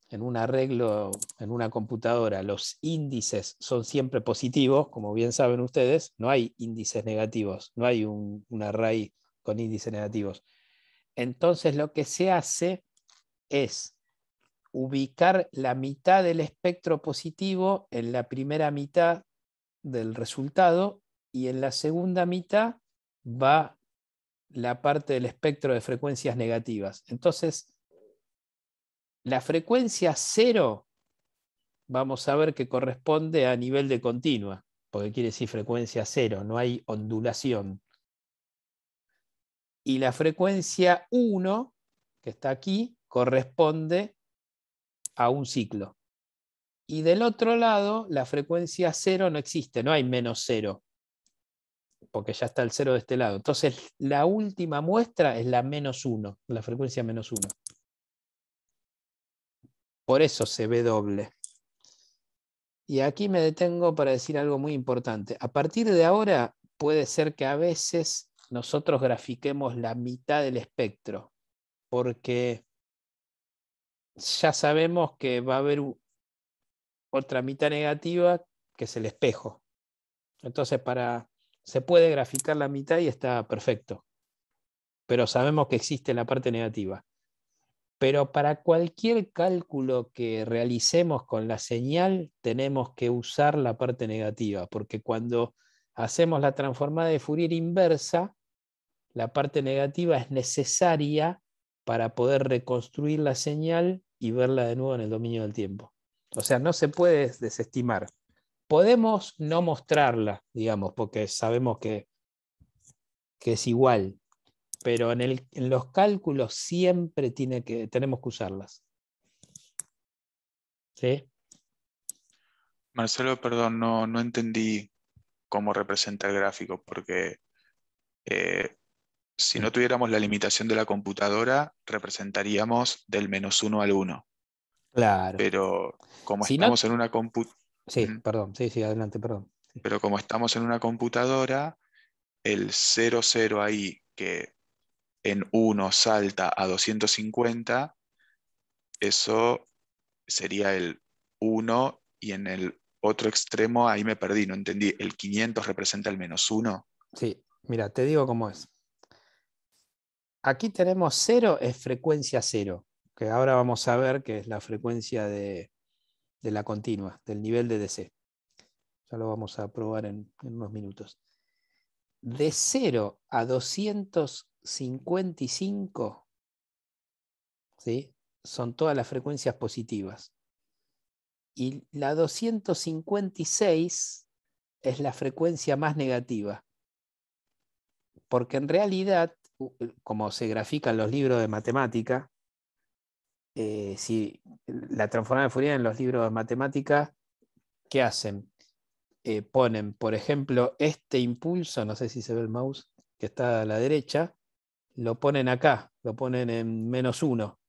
en un arreglo, en una computadora, los índices son siempre positivos, como bien saben ustedes, no hay índices negativos, no hay un, array con índices negativos. Entonces lo que se hace es ubicar la mitad del espectro positivo en la primera mitad del resultado y en la segunda mitad va la parte del espectro de frecuencias negativas. Entonces, la frecuencia cero, vamos a ver que corresponde a nivel de continua, porque quiere decir frecuencia cero, no hay ondulación y la frecuencia 1, que está aquí, corresponde a un ciclo. Y del otro lado, la frecuencia 0 no existe, no hay menos 0, porque ya está el 0 de este lado. Entonces, la última muestra es la menos 1, la frecuencia menos 1. Por eso se ve doble. Y aquí me detengo para decir algo muy importante. A partir de ahora, puede ser que a veces nosotros grafiquemos la mitad del espectro, porque ya sabemos que va a haber otra mitad negativa que es el espejo. Entonces, para, se puede graficar la mitad y está perfecto, pero sabemos que existe la parte negativa. Pero para cualquier cálculo que realicemos con la señal, tenemos que usar la parte negativa, porque cuando hacemos la transformada de Fourier inversa, la parte negativa es necesaria para poder reconstruir la señal y verla de nuevo en el dominio del tiempo. O sea, no se puede desestimar. Podemos no mostrarla, digamos, porque sabemos que, que es igual, pero en, los cálculos siempre tiene que, tenemos que usarlas. ¿Sí? Marcelo, perdón, no, entendí cómo representa el gráfico, porque eh, si mm. no tuviéramos la limitación de la computadora, representaríamos del menos 1 al 1 Claro. Pero como estamos en una computadora. Sí, perdón, sí, sí, adelante, perdón. Pero como estamos en una computadora, el 00 ahí que en 1 salta a 250, eso sería el 1 y en el otro extremo ahí me perdí, no entendí, ¿el 500 representa el menos 1? Sí, mira, te digo cómo es aquí tenemos 0 es frecuencia cero, que ahora vamos a ver que es la frecuencia de, la continua, del nivel de DC. Ya lo vamos a probar en, unos minutos. De 0 a 255 son todas las frecuencias positivas. Y la 256 es la frecuencia más negativa. Porque en realidad eh, como se grafican los libros de matemática, eh, si la transformada de Fourier en los libros de matemática, ¿qué hacen? Eh, ponen, por ejemplo, este impulso, no sé si se ve el mouse que está a la derecha, lo ponen acá, lo ponen en menos uno,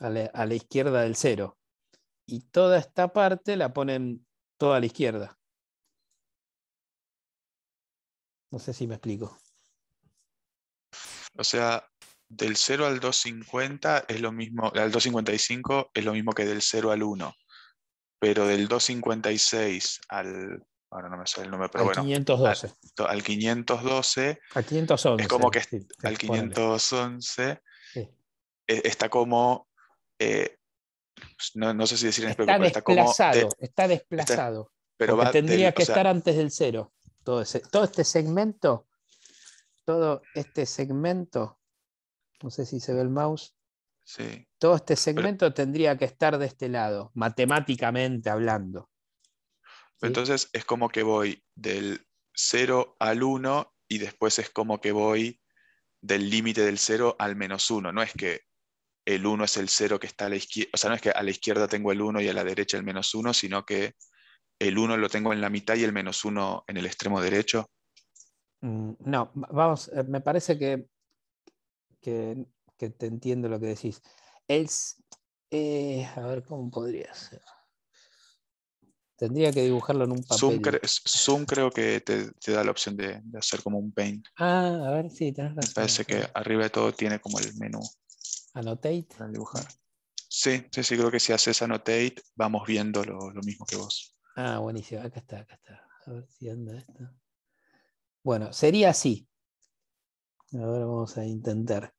a la, a la izquierda del cero. Y toda esta parte la ponen toda a la izquierda. No sé si me explico. O sea, del 0 al 250 es lo mismo, al 255 es lo mismo que del 0 al 1. Pero del 256 al ahora no me sale el nombre, pero al 512. Al, 512. Al 511. Es como que al 511 e, está como, eh, no, sé si decir en está desplazado, está como... está desplazado. Está, pero va tendría que estar antes del cero. Todo, todo este segmento todo este segmento, no sé si se ve el mouse, todo este segmento tendría que estar de este lado, matemáticamente hablando. Entonces es como que voy del 0 al 1 y después es como que voy del límite del 0 al menos 1. No es que el 1 es el 0 que está a la izquierda, o sea, no es que a la izquierda tengo el 1 y a la derecha el menos 1, sino que el 1 lo tengo en la mitad y el menos 1 en el extremo derecho. Mm, no, vamos, eh, me parece que, que, te entiendo lo que decís. Eh, a ver, ¿cómo podría ser? Tendría que dibujarlo en un papel. Zoom, creo que te, da la opción de, hacer como un paint. Ah, a ver, sí, tenés razón. Me parece que arriba de todo tiene como el menú. Annotate. dibujar. Sí, sí, sí, creo que si haces annotate, vamos viendo lo, lo mismo que vos. Ah, buenísimo. Acá está, acá está. A ver si anda esto. Bueno, sería así. Ahora vamos a intentar.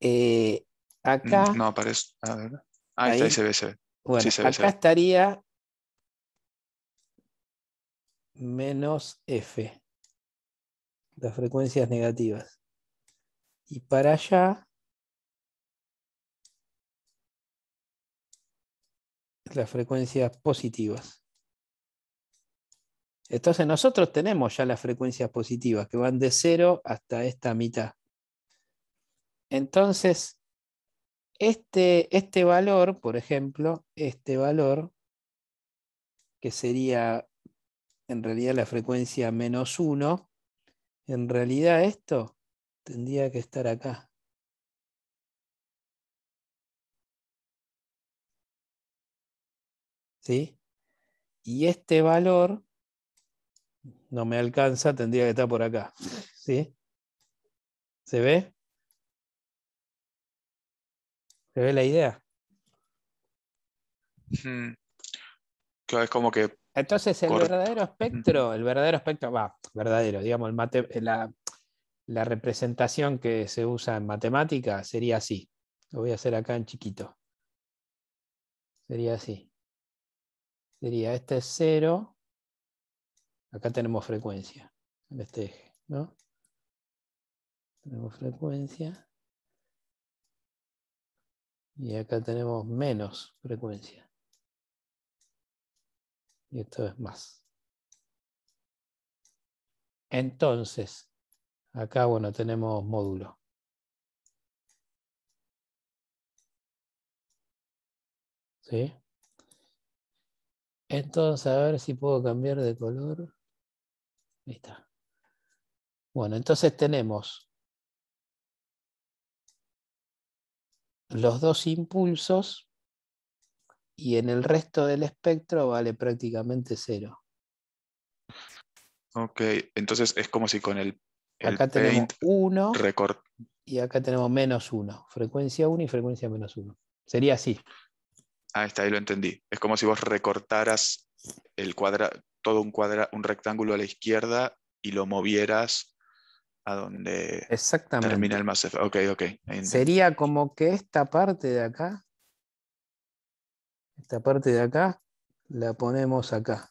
Eh, acá. Mm, no aparece. A ver. Ah, ahí, se ve, Bueno, acá estaría menos F. Las frecuencias negativas. Y para allá. Las frecuencias positivas. Entonces nosotros tenemos ya las frecuencias positivas que van de cero hasta esta mitad. Entonces, este, este valor, por ejemplo, este valor, que sería en realidad la frecuencia menos 1, en realidad esto tendría que estar acá. ¿Sí? Y este valor no me alcanza, tendría que estar por acá. ¿Sí? ¿Se ve? ¿Se ve la idea? Claro, hmm. Es como que. Entonces, el verdadero espectro, el verdadero espectro, va, verdadero, digamos, el mate, la, representación que se usa en matemática sería así. Lo voy a hacer acá en chiquito. Sería así. Sería este es 0, Acá tenemos frecuencia en este eje, ¿no? Tenemos frecuencia. Y acá tenemos menos frecuencia. Y esto es más. Entonces, acá, bueno, tenemos módulo. ¿Sí? Entonces, a ver si puedo cambiar de color. Bueno, entonces tenemos los dos impulsos y en el resto del espectro vale prácticamente cero. Ok, entonces es como si con el, acá 1 y acá tenemos menos uno. frecuencia 1 y frecuencia menos 1. Sería así. Ah, está, ahí lo entendí. Es como si vos recortaras el cuadrado todo un, cuadrado un rectángulo a la izquierda y lo movieras a donde Exactamente. termina el más okay Sería como que esta parte de acá, esta parte de acá, la ponemos acá.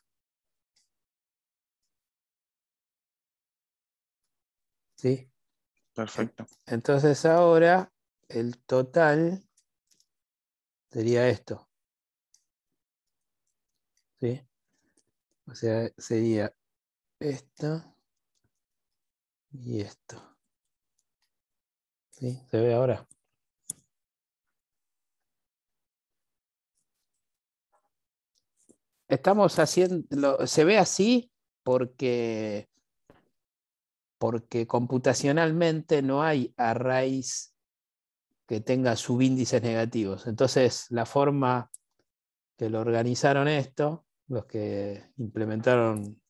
¿Sí? Perfecto. Entonces ahora el total sería esto. ¿Sí? O sea, sería esto y esto. ¿Sí? ¿Se ve ahora? Estamos haciendo, se ve así porque, porque computacionalmente no hay arrays que tenga subíndices negativos. Entonces, la forma que lo organizaron esto los que implementaron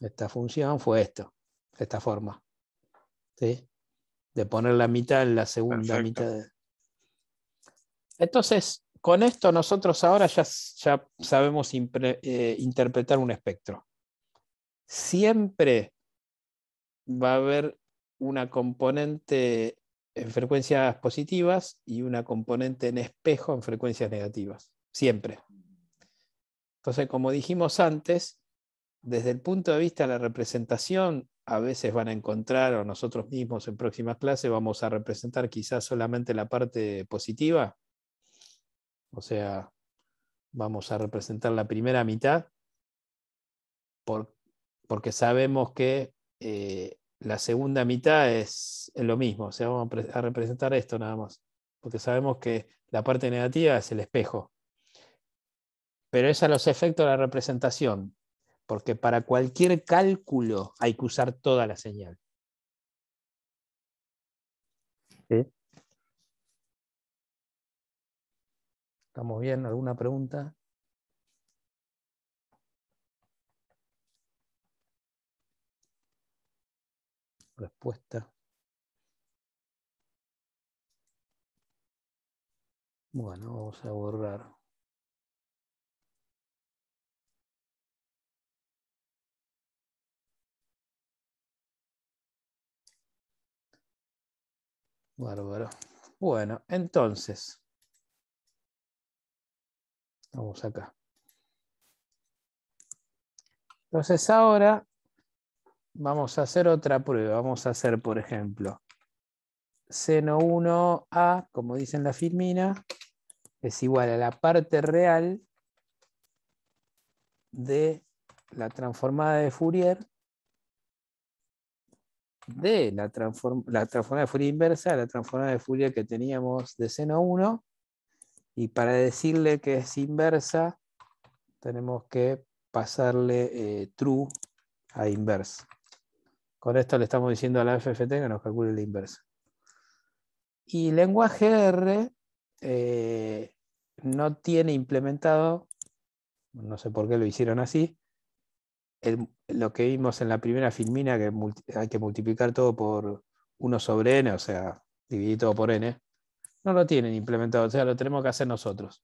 esta función fue esto, esta forma. De poner la mitad en la segunda mitad. Entonces, con esto nosotros ahora ya, ya sabemos eh, interpretar un espectro. Siempre va a haber una componente en frecuencias positivas y una componente en espejo en frecuencias negativas. Siempre. Entonces, como dijimos antes, desde el punto de vista de la representación, a veces van a encontrar, o nosotros mismos en próximas clases vamos a representar quizás solamente la parte positiva, o sea, vamos a representar la primera mitad, porque sabemos que eh, la segunda mitad es, lo mismo, o sea, vamos a representar esto nada más, porque sabemos que la parte negativa es el espejo, pero es a los efectos de la representación, porque para cualquier cálculo hay que usar toda la señal. ¿Estamos bien? ¿Alguna pregunta? Respuesta. Bueno, vamos a borrar. Bárbaro. Bueno, entonces. Vamos acá. Entonces ahora vamos a hacer otra prueba. Vamos a hacer, por ejemplo, seno 1A, como dicen la filmina, es igual a la parte real de la transformada de Fourier de la, la transformada de Fourier inversa, la transformada de Fourier que teníamos de seno 1, y para decirle que es inversa, tenemos que pasarle eh, true a inverse Con esto le estamos diciendo a la FFT que nos calcule la inversa. Y lenguaje R eh, no tiene implementado, no sé por qué lo hicieron así, lo que vimos en la primera filmina, que hay que multiplicar todo por 1 sobre n, o sea, dividir todo por n, no lo tienen implementado, o sea, lo tenemos que hacer nosotros.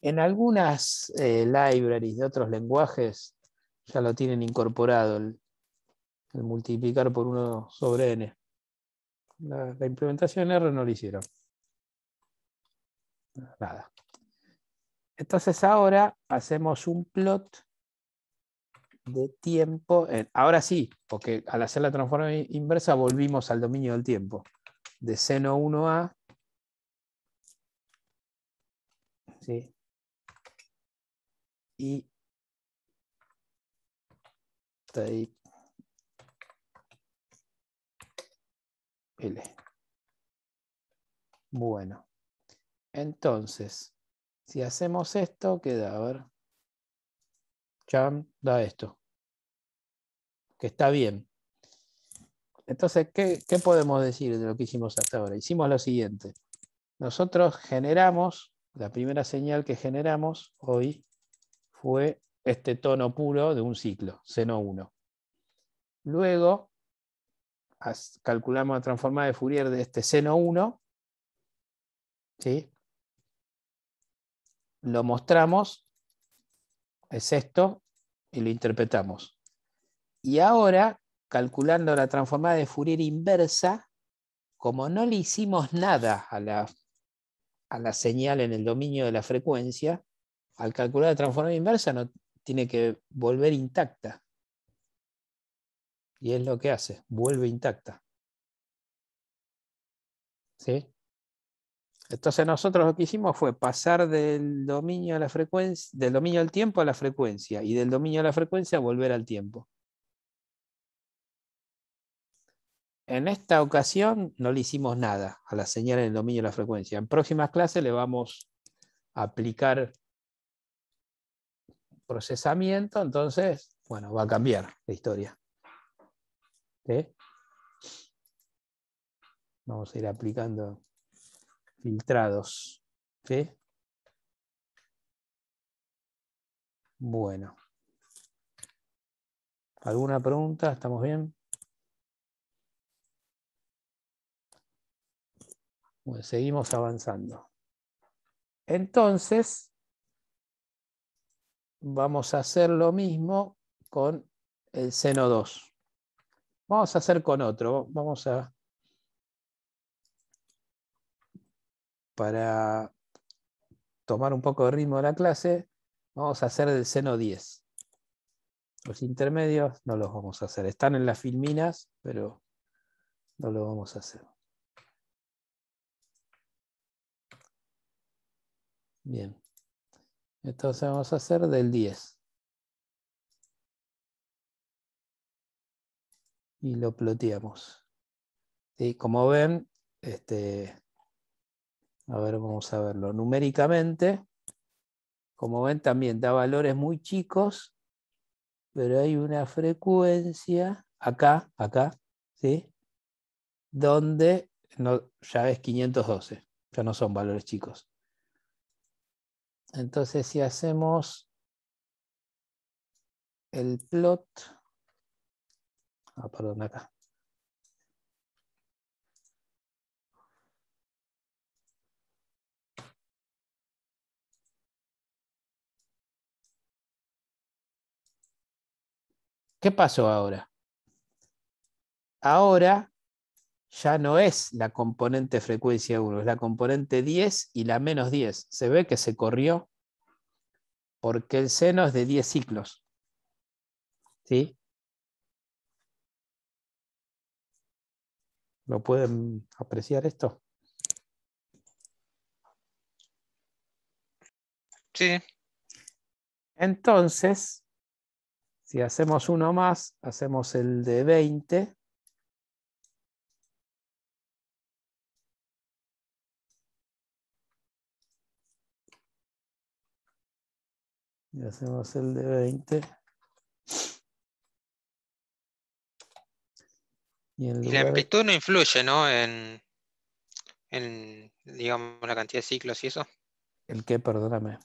En algunas eh, libraries de otros lenguajes ya lo tienen incorporado, el, multiplicar por 1 sobre n. La, implementación R no lo hicieron. Nada. Entonces ahora hacemos un plot de tiempo. ahora sí, porque al hacer la transformación inversa volvimos al dominio del tiempo. De seno 1a. ¿sí? Y L. Bueno, entonces, si hacemos esto, queda, a ver, da esto que está bien. Entonces, ¿qué, ¿qué, podemos decir de lo que hicimos hasta ahora? Hicimos lo siguiente. Nosotros generamos, la primera señal que generamos hoy fue este tono puro de un ciclo, seno 1. Luego calculamos la transformada de Fourier de este seno 1. ¿sí? Lo mostramos, es esto, y lo interpretamos. Y ahora, calculando la transformada de Fourier inversa, como no le hicimos nada a la, a la señal en el dominio de la frecuencia, al calcular la transformada inversa no tiene que volver intacta. Y es lo que hace, vuelve intacta. ¿Sí? Entonces nosotros lo que hicimos fue pasar del dominio, la frecuencia, del dominio al tiempo a la frecuencia y del dominio a la frecuencia volver al tiempo. En esta ocasión no le hicimos nada a la señal en el dominio de la frecuencia. En próximas clases le vamos a aplicar procesamiento, entonces, bueno, va a cambiar la historia. Vamos a ir aplicando filtrados. Bueno. ¿Alguna pregunta? ¿Estamos bien? seguimos avanzando. Entonces, vamos a hacer lo mismo con el seno 2. Vamos a hacer con otro. Vamos a... Para tomar un poco de ritmo de la clase, vamos a hacer del seno 10. Los intermedios no los vamos a hacer. Están en las filminas, pero no lo vamos a hacer. Bien. Entonces vamos a hacer del 10. Y lo ploteamos. Y como ven, este, a ver, vamos a verlo numéricamente. Como ven, también da valores muy chicos, pero hay una frecuencia acá, acá, ¿sí? Donde no, ya es 512, ya no son valores chicos. Entonces, si hacemos el plot, ah, perdón, acá. ¿Qué pasó ahora? Ahora ya no es la componente frecuencia 1, es la componente 10 y la menos 10. Se ve que se corrió porque el seno es de 10 ciclos. ¿Sí? ¿Lo pueden apreciar esto? Sí. Entonces, si hacemos uno más, hacemos el de 20 hacemos el de 20. Y, la amplitud no influye, ¿no? En, en, digamos, la cantidad de ciclos y eso. ¿El qué? Perdóname.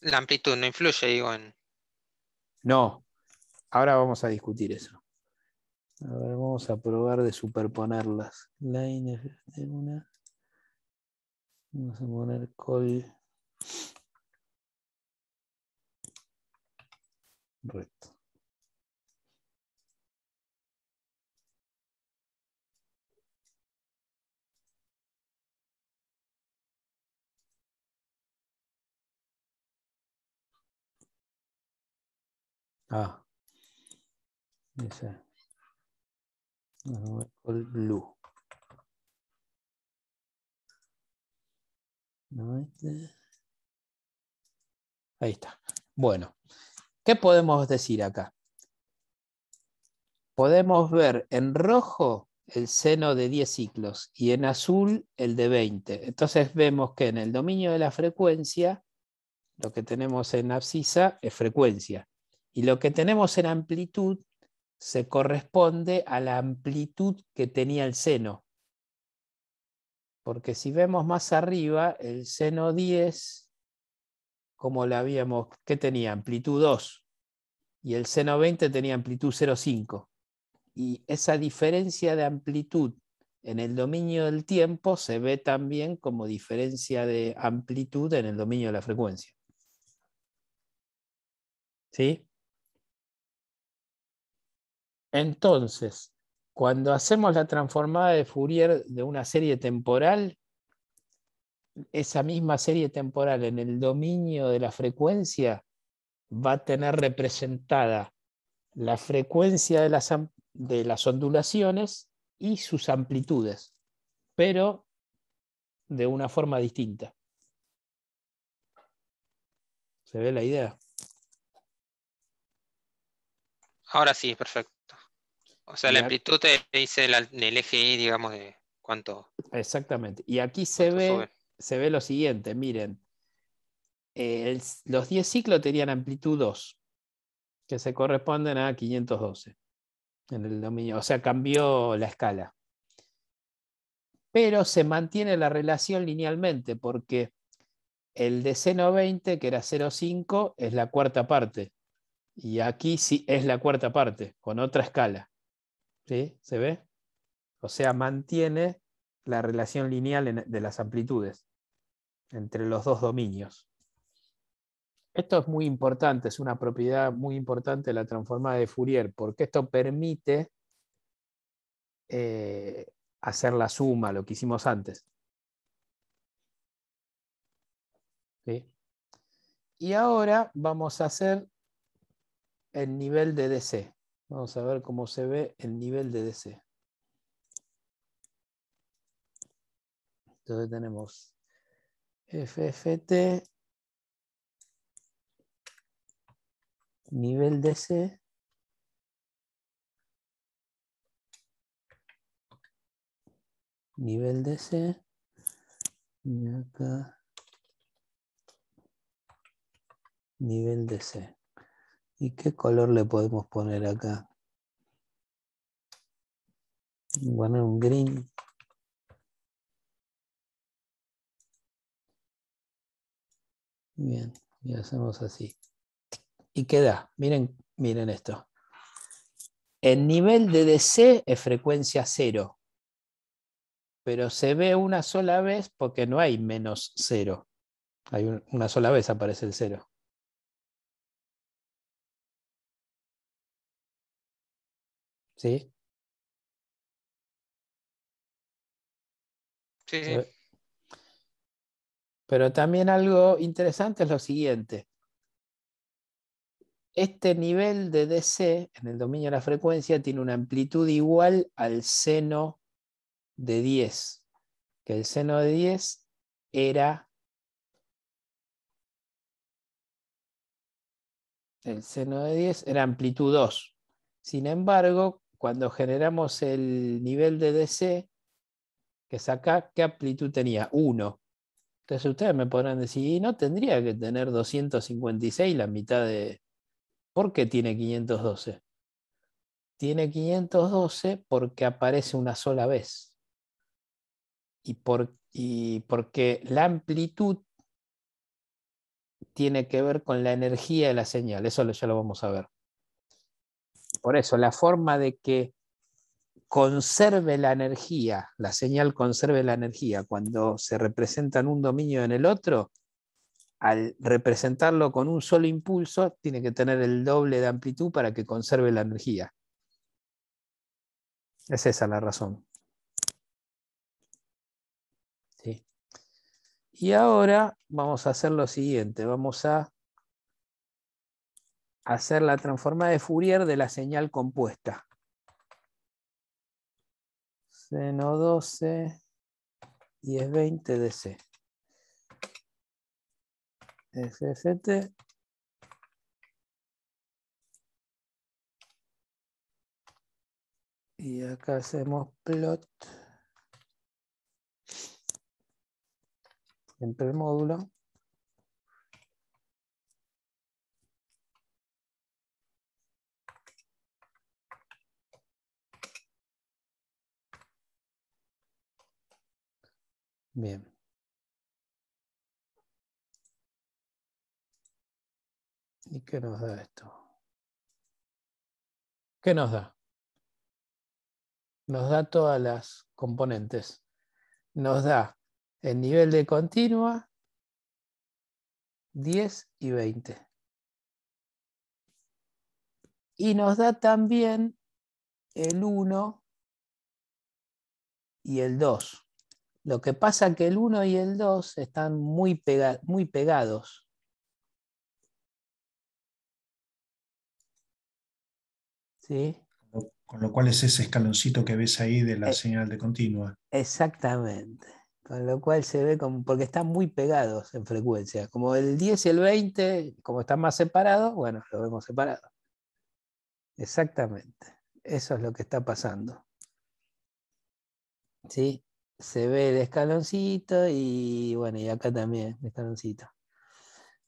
La amplitud no influye, digo, en... No. Ahora vamos a discutir eso. A ver, vamos a probar de superponerlas. Line una. Vamos a poner col. recto. Ah, dice el blue. Ahí está. Bueno, ¿Qué podemos decir acá? Podemos ver en rojo el seno de 10 ciclos y en azul el de 20. Entonces vemos que en el dominio de la frecuencia, lo que tenemos en abscisa es frecuencia. Y lo que tenemos en amplitud se corresponde a la amplitud que tenía el seno. Porque si vemos más arriba, el seno 10 como la habíamos, que tenía amplitud 2 y el seno 20 tenía amplitud 0,5. Y esa diferencia de amplitud en el dominio del tiempo se ve también como diferencia de amplitud en el dominio de la frecuencia. ¿Sí? Entonces, cuando hacemos la transformada de Fourier de una serie temporal, esa misma serie temporal en el dominio de la frecuencia va a tener representada la frecuencia de las, de las ondulaciones y sus amplitudes, pero de una forma distinta. ¿Se ve la idea? Ahora sí, perfecto. O sea, la amplitud te dice el, el eje Y, digamos, de cuánto. Exactamente. Y aquí se ve se ve lo siguiente, miren, eh, los 10 ciclos tenían amplitud 2, que se corresponden a 512 en el dominio, o sea, cambió la escala. Pero se mantiene la relación linealmente porque el de seno 20, que era 0,5, es la cuarta parte. Y aquí sí es la cuarta parte, con otra escala. ¿Sí? ¿Se ve? O sea, mantiene la relación lineal de las amplitudes entre los dos dominios. Esto es muy importante, es una propiedad muy importante de la transformada de Fourier, porque esto permite eh, hacer la suma, lo que hicimos antes. Y ahora vamos a hacer el nivel de DC. Vamos a ver cómo se ve el nivel de DC. Entonces tenemos FFT nivel DC nivel DC y acá nivel DC y qué color le podemos poner acá bueno un green Bien, y hacemos así. Y queda, miren, miren esto. El nivel de DC es frecuencia cero, pero se ve una sola vez porque no hay menos cero. Hay una sola vez aparece el cero. ¿Sí? Sí, sí. Pero también algo interesante es lo siguiente. Este nivel de DC en el dominio de la frecuencia tiene una amplitud igual al seno de 10, que el seno de 10 era el seno de 10 era amplitud 2. Sin embargo, cuando generamos el nivel de DC, que es acá, ¿qué amplitud tenía? 1. Entonces ustedes me podrán decir, no tendría que tener 256 la mitad de... ¿Por qué tiene 512? Tiene 512 porque aparece una sola vez. Y, y porque la amplitud tiene que ver con la energía de la señal. Eso ya lo vamos a ver. Por eso, la forma de que conserve la energía, la señal conserve la energía cuando se representan un dominio en el otro, al representarlo con un solo impulso, tiene que tener el doble de amplitud para que conserve la energía. Es esa la razón. Sí. Y ahora vamos a hacer lo siguiente, vamos a hacer la transformada de Fourier de la señal compuesta seno 12 y es 20 de C. y acá hacemos plot entre el módulo Bien. ¿Y qué nos da esto? ¿Qué nos da? Nos da todas las componentes. Nos da el nivel de continua 10 y 20. Y nos da también el 1 y el 2. Lo que pasa que el 1 y el 2 están muy, pegados. ¿Sí? Con lo cual es ese escaloncito que ves ahí de la eh, señal de continua. Exactamente. Con lo cual se ve como, porque están muy pegados en frecuencia. Como el 10 y el 20, como están más separados, bueno, lo vemos separado. Exactamente. Eso es lo que está pasando. ¿Sí? se ve el escaloncito y bueno, y acá también, el escaloncito.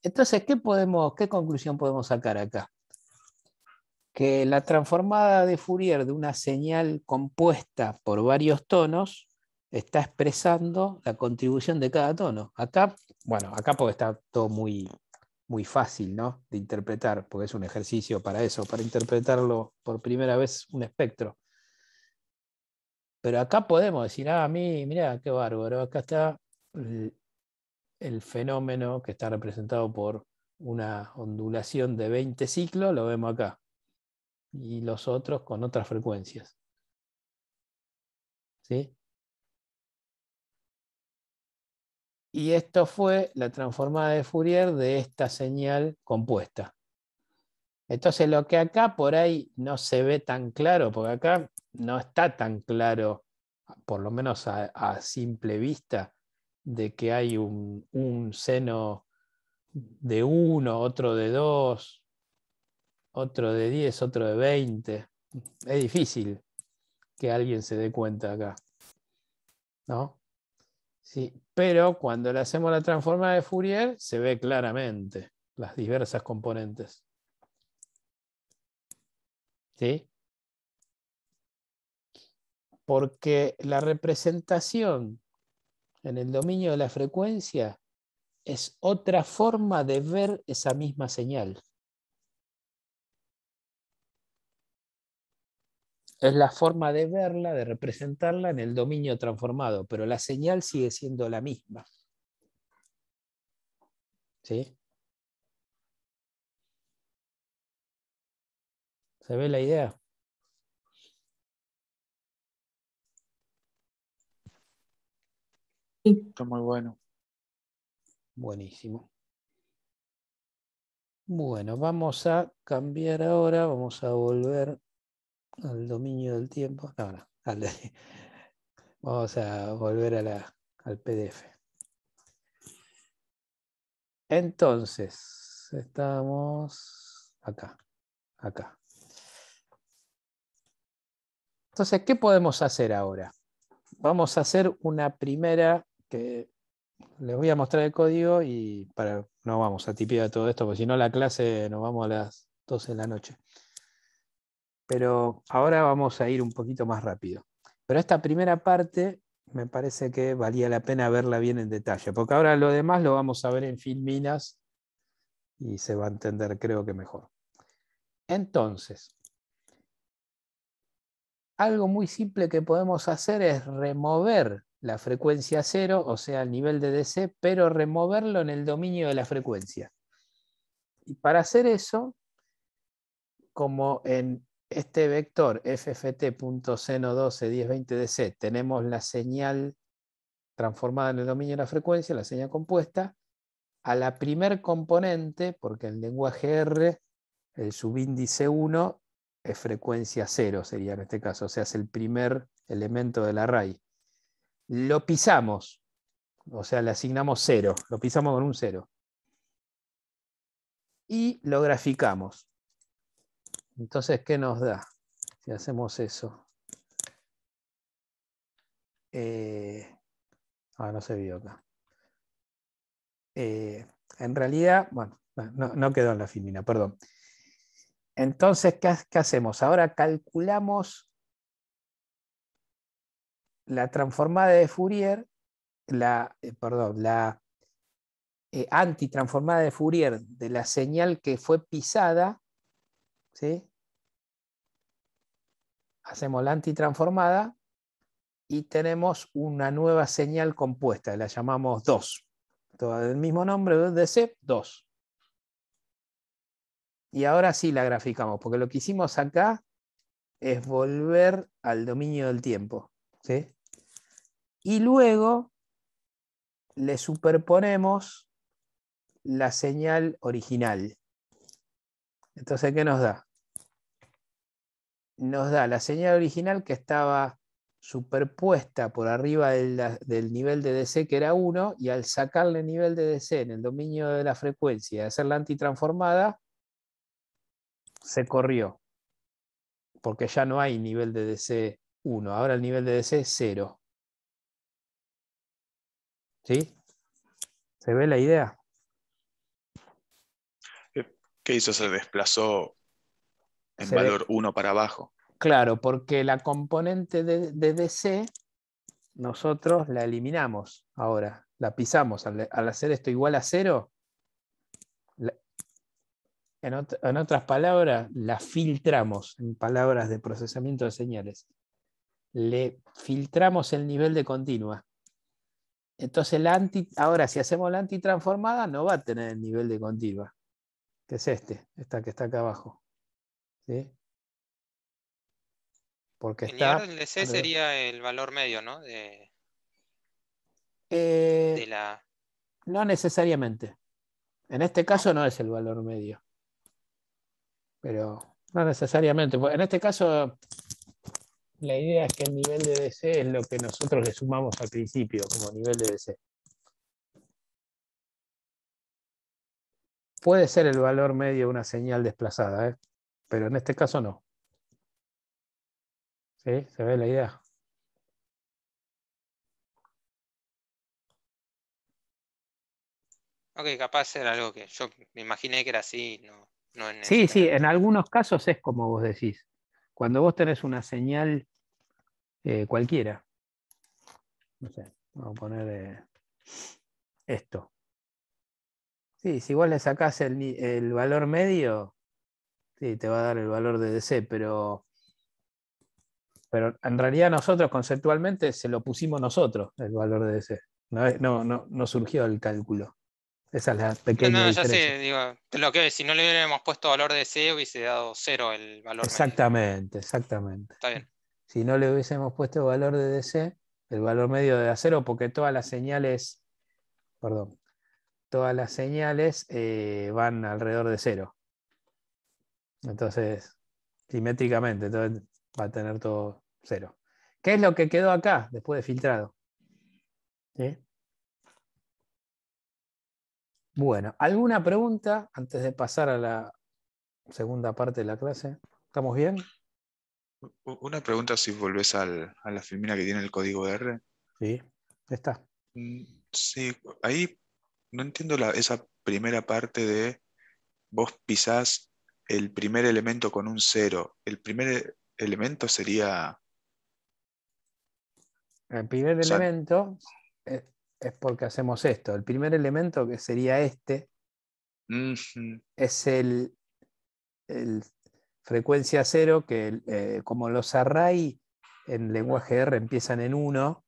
Entonces, ¿qué, podemos, ¿qué conclusión podemos sacar acá? Que la transformada de Fourier de una señal compuesta por varios tonos está expresando la contribución de cada tono. Acá, bueno, acá porque está todo muy, muy fácil ¿no? de interpretar, porque es un ejercicio para eso, para interpretarlo por primera vez un espectro. Pero acá podemos decir, ah, a mí, mira, qué bárbaro, acá está el, fenómeno que está representado por una ondulación de 20 ciclos, lo vemos acá. Y los otros con otras frecuencias. ¿Sí? Y esto fue la transformada de Fourier de esta señal compuesta. Entonces, lo que acá por ahí no se ve tan claro, porque acá no está tan claro, por lo menos a, simple vista, de que hay un, seno de 1, otro de 2, otro de 10, otro de 20. Es difícil que alguien se dé cuenta acá. ¿No? Sí, pero cuando le hacemos la transformada de Fourier, se ve claramente las diversas componentes. Porque la representación en el dominio de la frecuencia es otra forma de ver esa misma señal. Es la forma de verla, de representarla en el dominio transformado, pero la señal sigue siendo la misma. ¿Sí? ¿Se ve la idea? Está muy bueno. Buenísimo. Bueno, vamos a cambiar ahora, vamos a volver al dominio del tiempo. No, vamos a volver al PDF. Entonces, estamos acá, acá. Entonces, ¿qué podemos hacer ahora? Vamos a hacer una primera que les voy a mostrar el código y para no vamos a tipear todo esto, porque si no la clase nos vamos a las 12 de la noche. Pero ahora vamos a ir un poquito más rápido. Pero esta primera parte me parece que valía la pena verla bien en detalle, porque ahora lo demás lo vamos a ver en Filminas y se va a entender creo que mejor. Entonces, algo muy simple que podemos hacer es remover la frecuencia cero, o sea, el nivel de DC, pero removerlo en el dominio de la frecuencia. Y para hacer eso, como en este vector fft.seno 12 DC tenemos la señal transformada en el dominio de la frecuencia, la señal compuesta, a la primer componente, porque el lenguaje R el subíndice 1 es frecuencia cero, sería en este caso, o sea, es el primer elemento del array. Lo pisamos, o sea, le asignamos cero, lo pisamos con un cero. Y lo graficamos. Entonces, ¿qué nos da si hacemos eso? Eh, ah, no se vio acá. Eh, en realidad, bueno, no, no quedó en la filmina, perdón. Entonces, ¿qué, hacemos? Ahora calculamos la transformada de Fourier, la, eh, perdón, la eh, antitransformada de Fourier de la señal que fue pisada, hacemos la antitransformada y tenemos una nueva señal compuesta, la llamamos 2. Todo del mismo nombre, c 2. Y ahora sí la graficamos, porque lo que hicimos acá es volver al dominio del tiempo. Y luego le superponemos la señal original. Entonces, ¿qué nos da? Nos da la señal original que estaba superpuesta por arriba del, nivel de DC que era 1 y al sacarle el nivel de DC en el dominio de la frecuencia y hacerla antitransformada, se corrió, porque ya no hay nivel de DC 1, ahora el nivel de DC es 0. ¿Sí? ¿Se ve la idea? Eh, ¿Qué hizo? Se desplazó en valor 1 para abajo. Claro, porque la componente de, DC nosotros la eliminamos ahora, la pisamos. Al, al hacer esto igual a 0, en, otras palabras, la filtramos, en palabras de procesamiento de señales. Le filtramos el nivel de continua. Entonces, la anti, ahora, si hacemos la antitransformada, no va a tener el nivel de continua, que es este, esta que está acá abajo. ¿Sí? Porque el está, nivel de C sería el valor medio, ¿no? Eh, no necesariamente. En este caso no es el valor medio pero no necesariamente. En este caso, la idea es que el nivel de DC es lo que nosotros le sumamos al principio como nivel de DC. Puede ser el valor medio de una señal desplazada, ¿eh? pero en este caso no. ¿Sí? ¿Se ve la idea? Ok, capaz era algo que yo me imaginé que era así, no, sí, sí, en algunos casos es como vos decís. Cuando vos tenés una señal eh, cualquiera, vamos a poner eh, esto. Sí, si vos le sacás el, valor medio, te va a dar el valor de DC, pero, pero en realidad nosotros conceptualmente se lo pusimos nosotros, el valor de DC. no surgió el cálculo. Esa es la pequeña. No, no, ya sé, digo, lo que si no le hubiéramos puesto valor de C, hubiese dado cero el valor. Exactamente, medio. exactamente. Está bien. Si no le hubiésemos puesto valor de DC, el valor medio de cero, porque todas las señales, perdón, todas las señales eh, van alrededor de cero. Entonces, simétricamente, entonces va a tener todo cero. ¿Qué es lo que quedó acá después de filtrado? ¿Sí? Bueno, ¿alguna pregunta antes de pasar a la segunda parte de la clase? ¿Estamos bien? Una pregunta si volvés a la filmina que tiene el código R. Sí, está. Mm, sí, ahí no entiendo esa primera parte de vos pisás el primer elemento con un cero. El primer e-, elemento sería... El primer elemento eh, es porque hacemos esto. El primer elemento que sería este es el, frecuencia cero, que eh, como los array en lenguaje R empiezan en 1,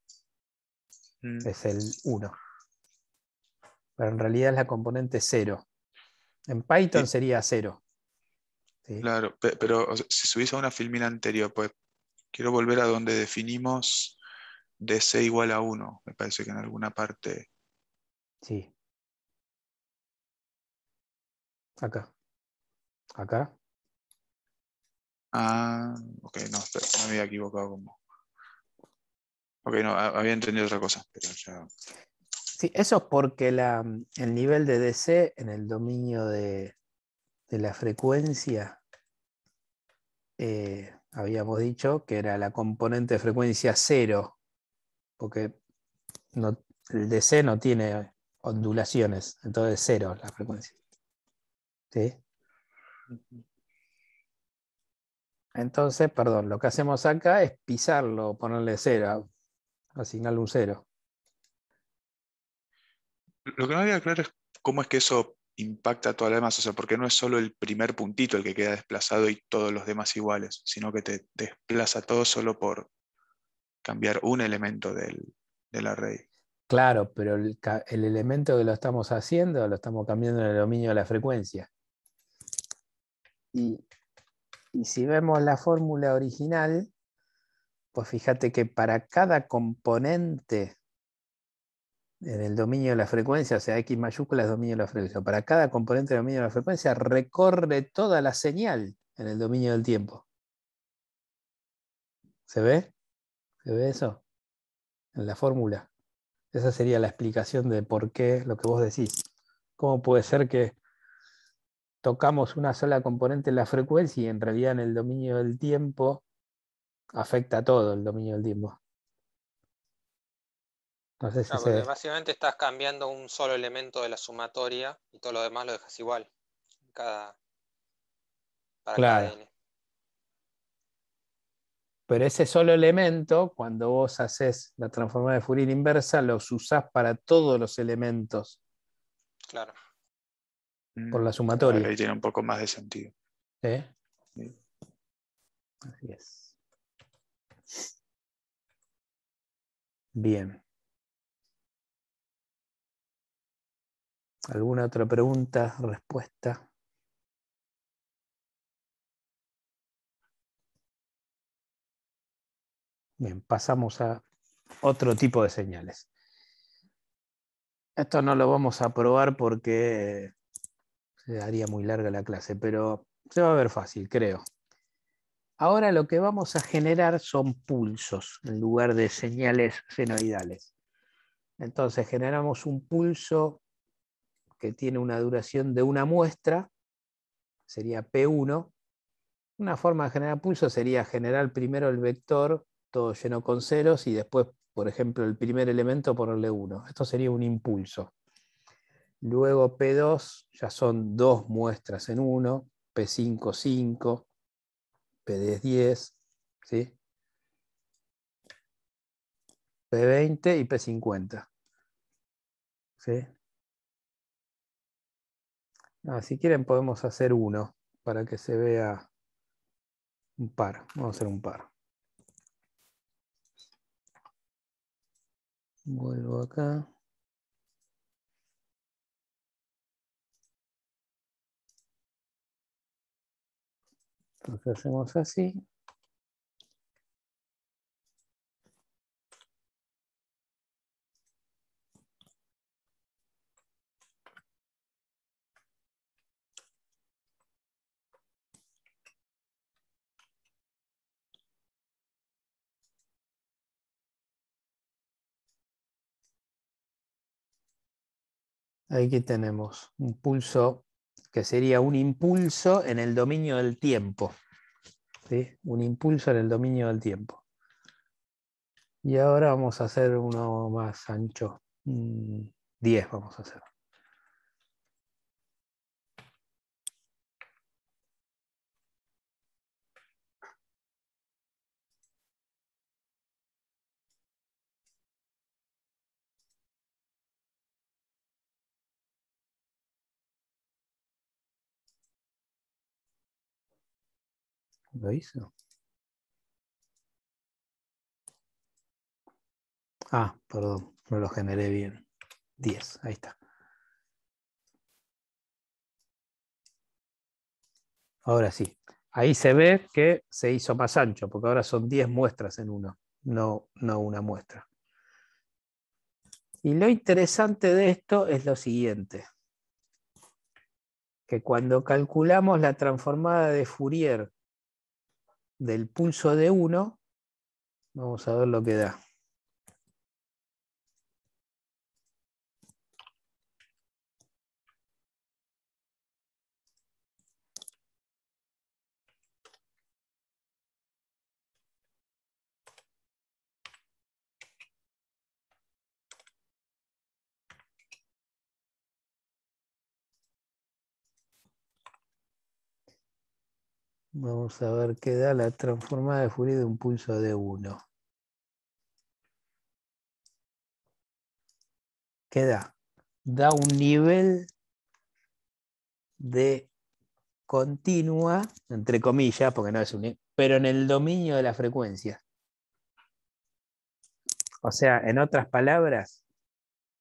mm. es el 1. Pero en realidad es la componente cero. En Python sería cero. Claro, pero si subís a una filmina anterior, pues quiero volver a donde definimos DC igual a 1, me parece que en alguna parte. Sí. Acá. Acá. Ah, ok, no, espera, me había equivocado como. Ok, no, había entendido otra cosa, pero ya. Sí, eso es porque la, el nivel de DC en el dominio de, de la frecuencia, eh, habíamos dicho que era la componente de frecuencia cero porque el DC no tiene ondulaciones, entonces cero la frecuencia. Entonces, perdón, lo que hacemos acá es pisarlo, ponerle cero, asignarle un cero. Lo que no había claro es cómo es que eso impacta a todas las demás, o sea, porque no es solo el primer puntito el que queda desplazado y todos los demás iguales, sino que te desplaza todo solo por cambiar un elemento del, la array. Claro, pero el, elemento que lo estamos haciendo lo estamos cambiando en el dominio de la frecuencia. Y, y si vemos la fórmula original, pues fíjate que para cada componente en el dominio de la frecuencia, o sea, X mayúscula es dominio de la frecuencia, para cada componente del dominio de la frecuencia recorre toda la señal en el dominio del tiempo. ¿Se ve? ¿Se ve eso? En la fórmula. Esa sería la explicación de por qué lo que vos decís. ¿Cómo puede ser que tocamos una sola componente en la frecuencia y en realidad en el dominio del tiempo afecta a todo el dominio del tiempo? Básicamente estás cambiando un solo elemento de la sumatoria y todo lo demás lo dejas igual. claro. Cada pero ese solo elemento, cuando vos haces la transformada de Fourier inversa, los usás para todos los elementos. Claro. Mm. Por la sumatoria. ahí tiene un poco más de sentido. Sí. Así es. Bien. ¿Alguna otra pregunta, respuesta? Bien, pasamos a otro tipo de señales. Esto no lo vamos a probar porque se daría muy larga la clase, pero se va a ver fácil, creo. Ahora lo que vamos a generar son pulsos en lugar de señales senoidales. Entonces generamos un pulso que tiene una duración de una muestra, sería P1. Una forma de generar pulso sería generar primero el vector todo lleno con ceros y después, por ejemplo, el primer elemento ponerle 1. Esto sería un impulso. Luego P2 ya son dos muestras en 1, P5 5, P10 10, P20 y P50. Ah, si quieren podemos hacer uno para que se vea un par. Vamos a hacer un par. Vuelvo acá. Entonces hacemos así. Aquí tenemos un pulso que sería un impulso en el dominio del tiempo. Un impulso en el dominio del tiempo. Y ahora vamos a hacer uno más ancho. 10 mm, vamos a hacer. Lo hizo. Ah, perdón, no lo generé bien. 10, ahí está. Ahora sí, ahí se ve que se hizo más ancho, porque ahora son 10 muestras en uno, no, no una muestra. Y lo interesante de esto es lo siguiente, que cuando calculamos la transformada de Fourier del pulso de 1, vamos a ver lo que da. Vamos a ver qué da la transformada de Fourier de un pulso de 1. ¿Qué da? Da un nivel de continua, entre comillas, porque no es un... pero en el dominio de la frecuencia. O sea, en otras palabras,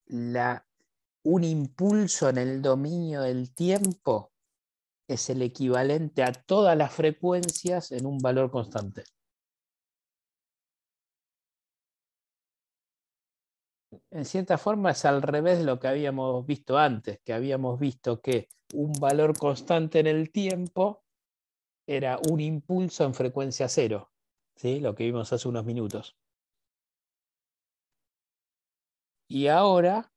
un impulso en el dominio del tiempo es el equivalente a todas las frecuencias en un valor constante. En cierta forma es al revés de lo que habíamos visto antes, que habíamos visto que un valor constante en el tiempo era un impulso en frecuencia cero, ¿sí? lo que vimos hace unos minutos. Y ahora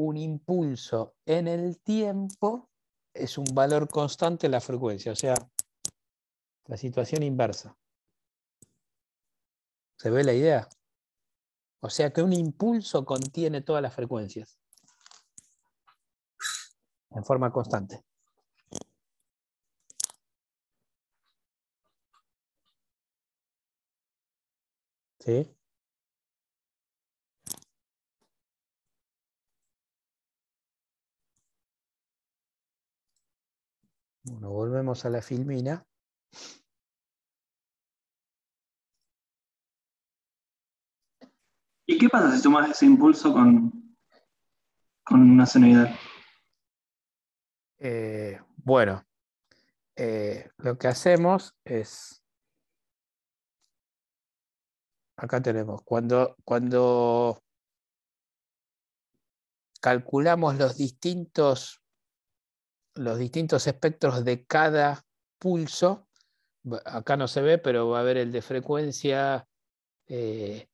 un impulso en el tiempo es un valor constante la frecuencia, o sea, la situación inversa. ¿Se ve la idea? O sea que un impulso contiene todas las frecuencias en forma constante. ¿Sí? Bueno, volvemos a la filmina. ¿Y qué pasa si tomas ese impulso con, con una sonoridad? Eh, bueno, eh, lo que hacemos es. Acá tenemos, cuando, cuando calculamos los distintos los distintos espectros de cada pulso. Acá no se ve, pero va a haber el de frecuencia, eh,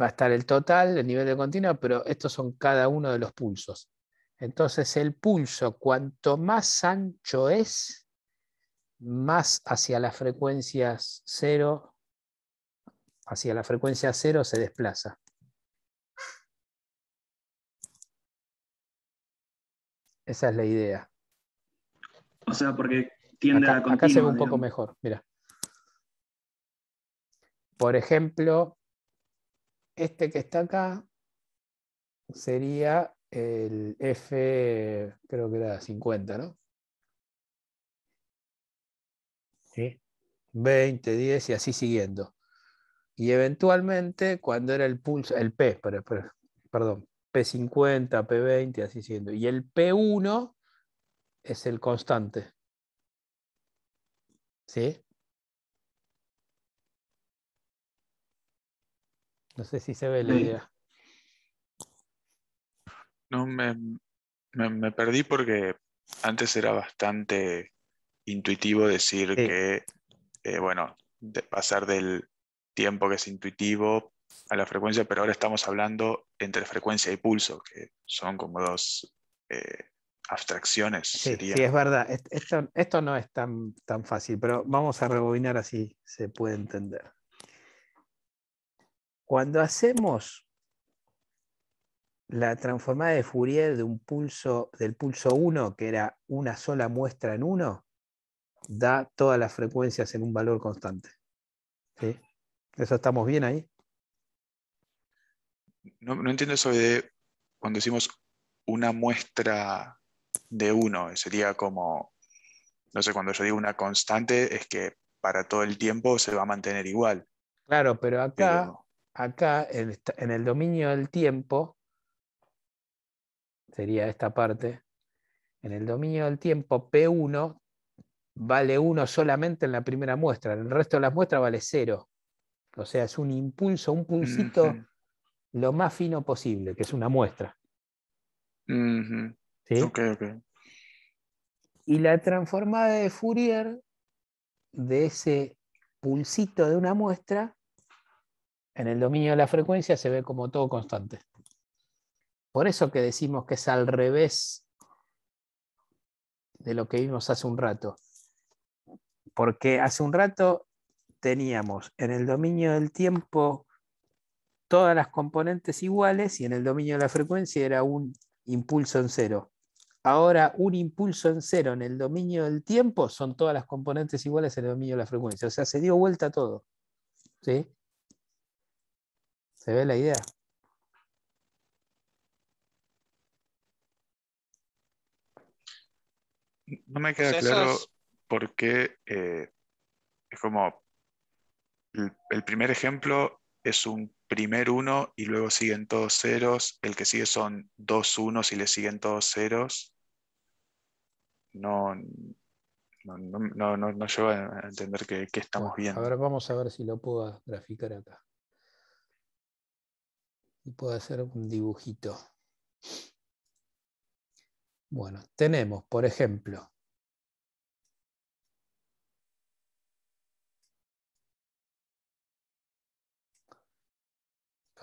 va a estar el total, el nivel de continua, pero estos son cada uno de los pulsos. Entonces el pulso, cuanto más ancho es, más hacia las frecuencias cero hacia la frecuencia cero se desplaza. Esa es la idea. O sea, porque tiende a continuar. Acá se ve un poco mejor, mira. Por ejemplo, este que está acá sería el F, creo que era 50, ¿no? ¿Sí? 20, 10 y así siguiendo. Y eventualmente, cuando era el pulso, el P, perdón, P50, P20, así siendo. Y el P1 es el constante. ¿Sí? No sé si se ve la idea. No, me, perdí porque antes era bastante intuitivo decir que, eh, bueno, pasar del tiempo que es intuitivo a la frecuencia, pero ahora estamos hablando entre frecuencia y pulso, que son como dos eh, abstracciones. Sí, es verdad. Esto, no es tan, tan fácil, pero vamos a rebobinar así se puede entender. Cuando hacemos la transformada de Fourier de un pulso, del pulso 1, que era una sola muestra en 1, da todas las frecuencias en un valor constante. ¿Eso estamos bien ahí? no, entiendo eso de cuando decimos una muestra de uno, sería como, no sé, cuando yo digo una constante es que para todo el tiempo se va a mantener igual. Claro, pero acá, acá en, en el dominio del tiempo, sería esta parte, en el dominio del tiempo P1 vale 1 solamente en la primera muestra, en el resto de las muestras vale 0. O sea, es un impulso, un pulsito lo más fino posible, que es una muestra. Y la transformada de Fourier de ese pulsito de una muestra, en el dominio de la frecuencia se ve como todo constante. Por eso que decimos que es al revés de lo que vimos hace un rato. Porque hace un rato teníamos en el dominio del tiempo todas las componentes iguales y en el dominio de la frecuencia era un impulso en cero. Ahora, un impulso en cero en el dominio del tiempo son todas las componentes iguales en el dominio de la frecuencia. O sea, se dio vuelta todo. ¿Sí? ¿Se ve la idea? No me queda claro por qué eh, es como el, primer ejemplo es un primer 1 y luego siguen todos ceros. El que sigue son dos unos y le siguen todos ceros. No, no, no, a entender que estamos bien. A ver, vamos a ver si lo puedo graficar acá. Y puedo hacer un dibujito. Bueno, tenemos, por ejemplo,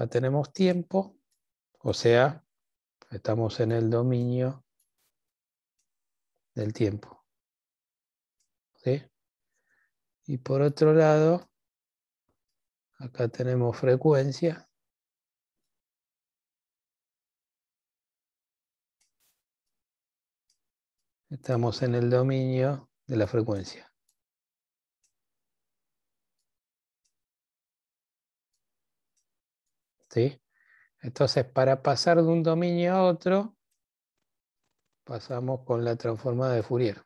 tenemos tiempo, o sea, estamos en el dominio del tiempo. Y por otro lado, acá tenemos frecuencia. Estamos en el dominio de la frecuencia. Entonces, para pasar de un dominio a otro, pasamos con la transformada de Fourier.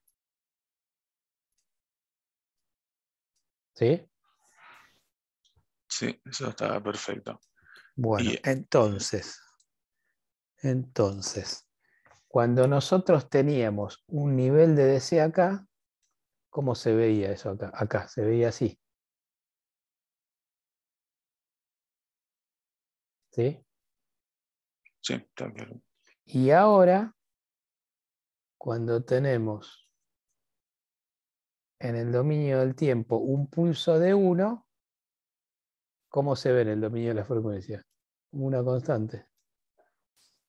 ¿Sí? Sí, eso está perfecto. Bueno, entonces, entonces, cuando nosotros teníamos un nivel de DC acá, ¿cómo se veía eso acá? Acá se veía así. ¿Sí? Sí, está claro. Y ahora, cuando tenemos en el dominio del tiempo un pulso de 1, ¿cómo se ve en el dominio de la frecuencia? Una constante.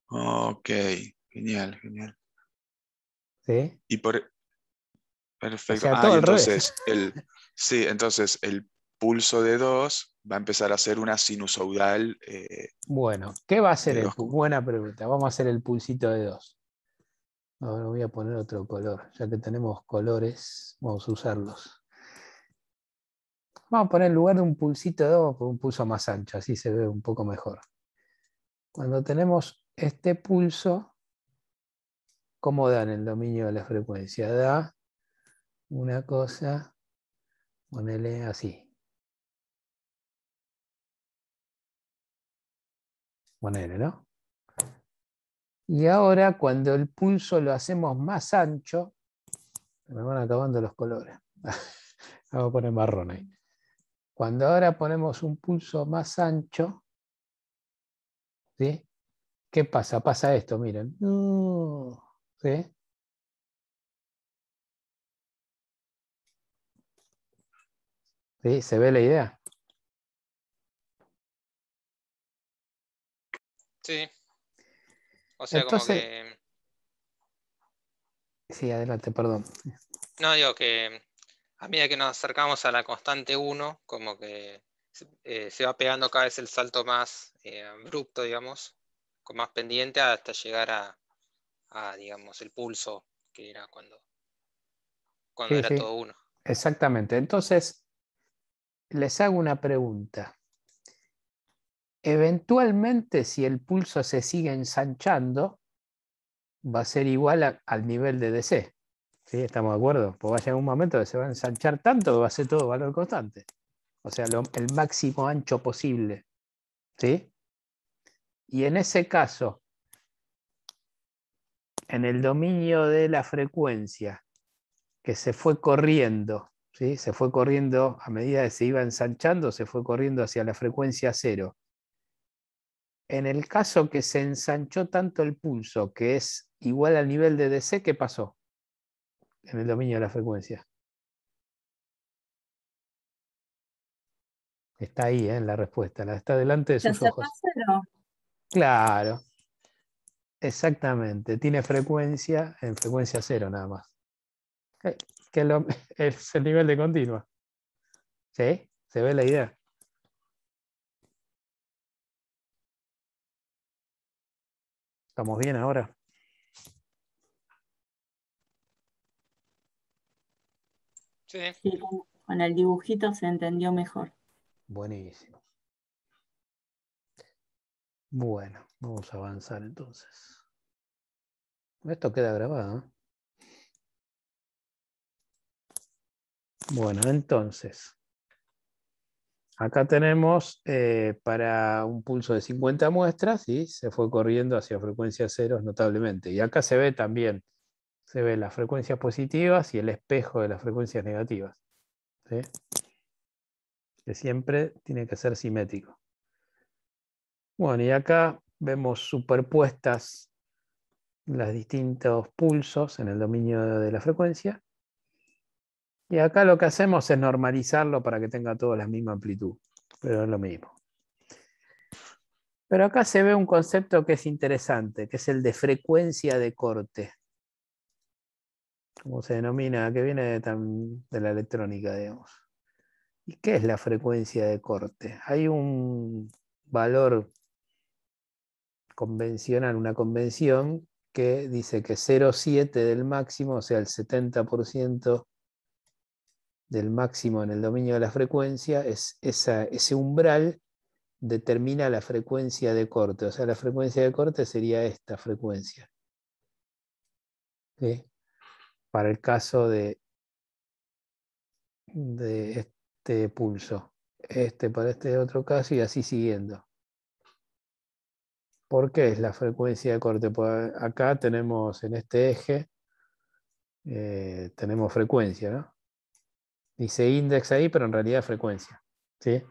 Ok, genial, genial. ¿Sí? Y por... Perfecto. ah, entonces, el, sí, entonces el pulso de 2 va a empezar a ser una sinusoidal. Eh, bueno, ¿qué va a ser el Buena pregunta. Vamos a hacer el pulsito de 2. Ahora voy a poner otro color. Ya que tenemos colores, vamos a usarlos. Vamos a poner en lugar de un pulsito de 2, un pulso más ancho. Así se ve un poco mejor. Cuando tenemos este pulso, ¿cómo dan el dominio de la frecuencia? Da una cosa, ponele así, Y ahora cuando el pulso lo hacemos más ancho, me van acabando los colores. Vamos a poner marrón ahí. Cuando ahora ponemos un pulso más ancho, ¿sí? ¿qué pasa? Pasa esto, miren. ¿sí? ¿Sí? ¿Se ve la idea? Sí. sea, Sí, adelante, perdón. No, digo que a medida que nos acercamos a la constante 1, como que eh, se va pegando cada vez el salto más eh, abrupto, digamos, con más pendiente hasta llegar a, digamos, el pulso que era cuando, era todo uno. Exactamente. Entonces, les hago una pregunta eventualmente si el pulso se sigue ensanchando, va a ser igual al nivel de DC. ¿Estamos de acuerdo? Pues va a llegar un momento que se va a ensanchar tanto que va a ser todo valor constante. O sea, el máximo ancho posible. Y en ese caso, en el dominio de la frecuencia que se fue corriendo, ¿sí? se fue corriendo a medida que se iba ensanchando, se fue corriendo hacia la frecuencia cero. En el caso que se ensanchó tanto el pulso, que es igual al nivel de DC, ¿qué pasó? En el dominio de la frecuencia. Está ahí en ¿eh? la respuesta, la está delante de sus ojos. Claro, exactamente. Tiene frecuencia en frecuencia cero nada más. Eh, que lo, es el nivel de continua. ¿Sí? ¿Se ve la idea? Estamos bien ahora. Sí. con el dibujito se entendió mejor. Buenísimo. Bueno, vamos a avanzar entonces. Esto queda grabado. ¿eh? Bueno, entonces. Acá tenemos eh, para un pulso de 50 muestras y se fue corriendo hacia frecuencias ceros notablemente. Y acá se ve también, se ve las frecuencias positivas y el espejo de las frecuencias negativas. Que siempre tiene que ser simétrico. Bueno, y acá vemos superpuestas los distintos pulsos en el dominio de la frecuencia y acá lo que hacemos es normalizarlo para que tenga toda la misma amplitud, pero es lo mismo. Pero acá se ve un concepto que es interesante, que es el de frecuencia de corte. cómo se denomina, que viene de, de la electrónica, digamos. ¿Y qué es la frecuencia de corte? Hay un valor convencional, una convención que dice que 0,7 del máximo, o sea, el 70% del máximo en el dominio de la frecuencia, es ese umbral determina la frecuencia de corte. O sea, la frecuencia de corte sería esta frecuencia. Para el caso de, de este pulso. Este para este otro caso y así siguiendo. ¿Por qué es la frecuencia de corte? Pues acá tenemos en este eje, eh, tenemos frecuencia, ¿no? Dice index ahí, pero en realidad frecuencia. ¿sí?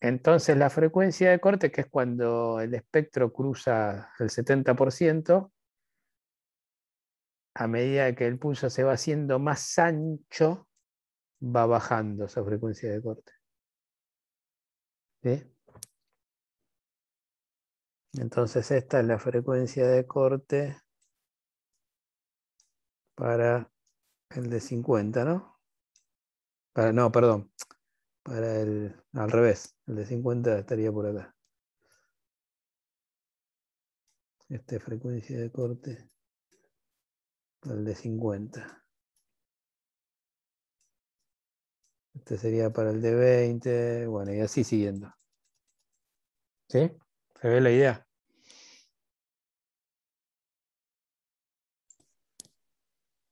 Entonces la frecuencia de corte, que es cuando el espectro cruza el 70%, a medida que el pulso se va haciendo más ancho, va bajando esa frecuencia de corte. ¿Sí? Entonces esta es la frecuencia de corte para el de 50, ¿no? no, perdón. Para el. Al revés. El de 50 estaría por acá. Esta frecuencia de corte. El de 50. Este sería para el de 20. Bueno, y así siguiendo. ¿Sí? ¿Se ve la idea?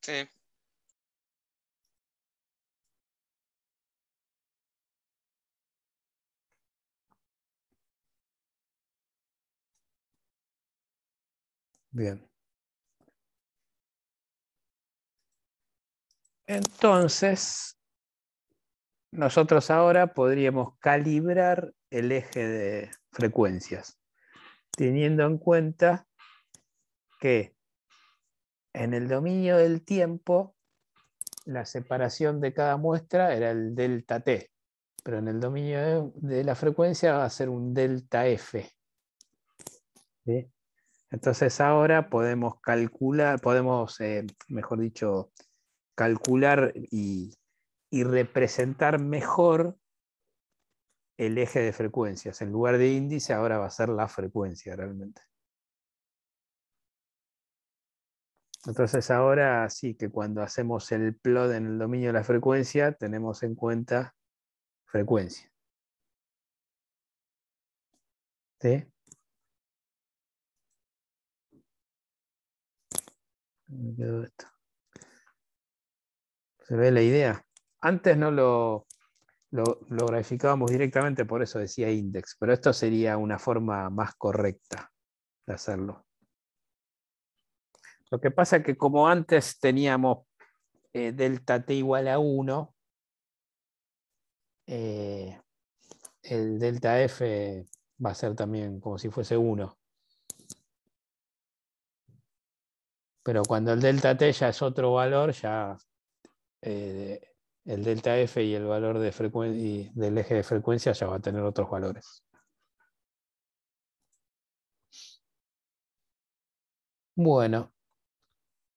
Sí. Bien. Entonces, nosotros ahora podríamos calibrar el eje de frecuencias, teniendo en cuenta que en el dominio del tiempo la separación de cada muestra era el delta t, pero en el dominio de la frecuencia va a ser un delta f. ¿Sí? Entonces ahora podemos calcular, podemos, eh, mejor dicho, calcular y, y, representar mejor el eje de frecuencias. En lugar de índice, ahora va a ser la frecuencia realmente. Entonces ahora sí que cuando hacemos el plot en el dominio de la frecuencia, tenemos en cuenta frecuencia. ¿Sí? Se ve la idea. Antes no lo, lo, graficábamos directamente, por eso decía index, pero esto sería una forma más correcta de hacerlo. Lo que pasa es que como antes teníamos eh, delta t igual a 1, eh, el delta f va a ser también como si fuese 1. Pero cuando el delta T ya es otro valor, ya eh, el delta F y el valor del eje de frecuencia ya va a tener otros valores. Bueno,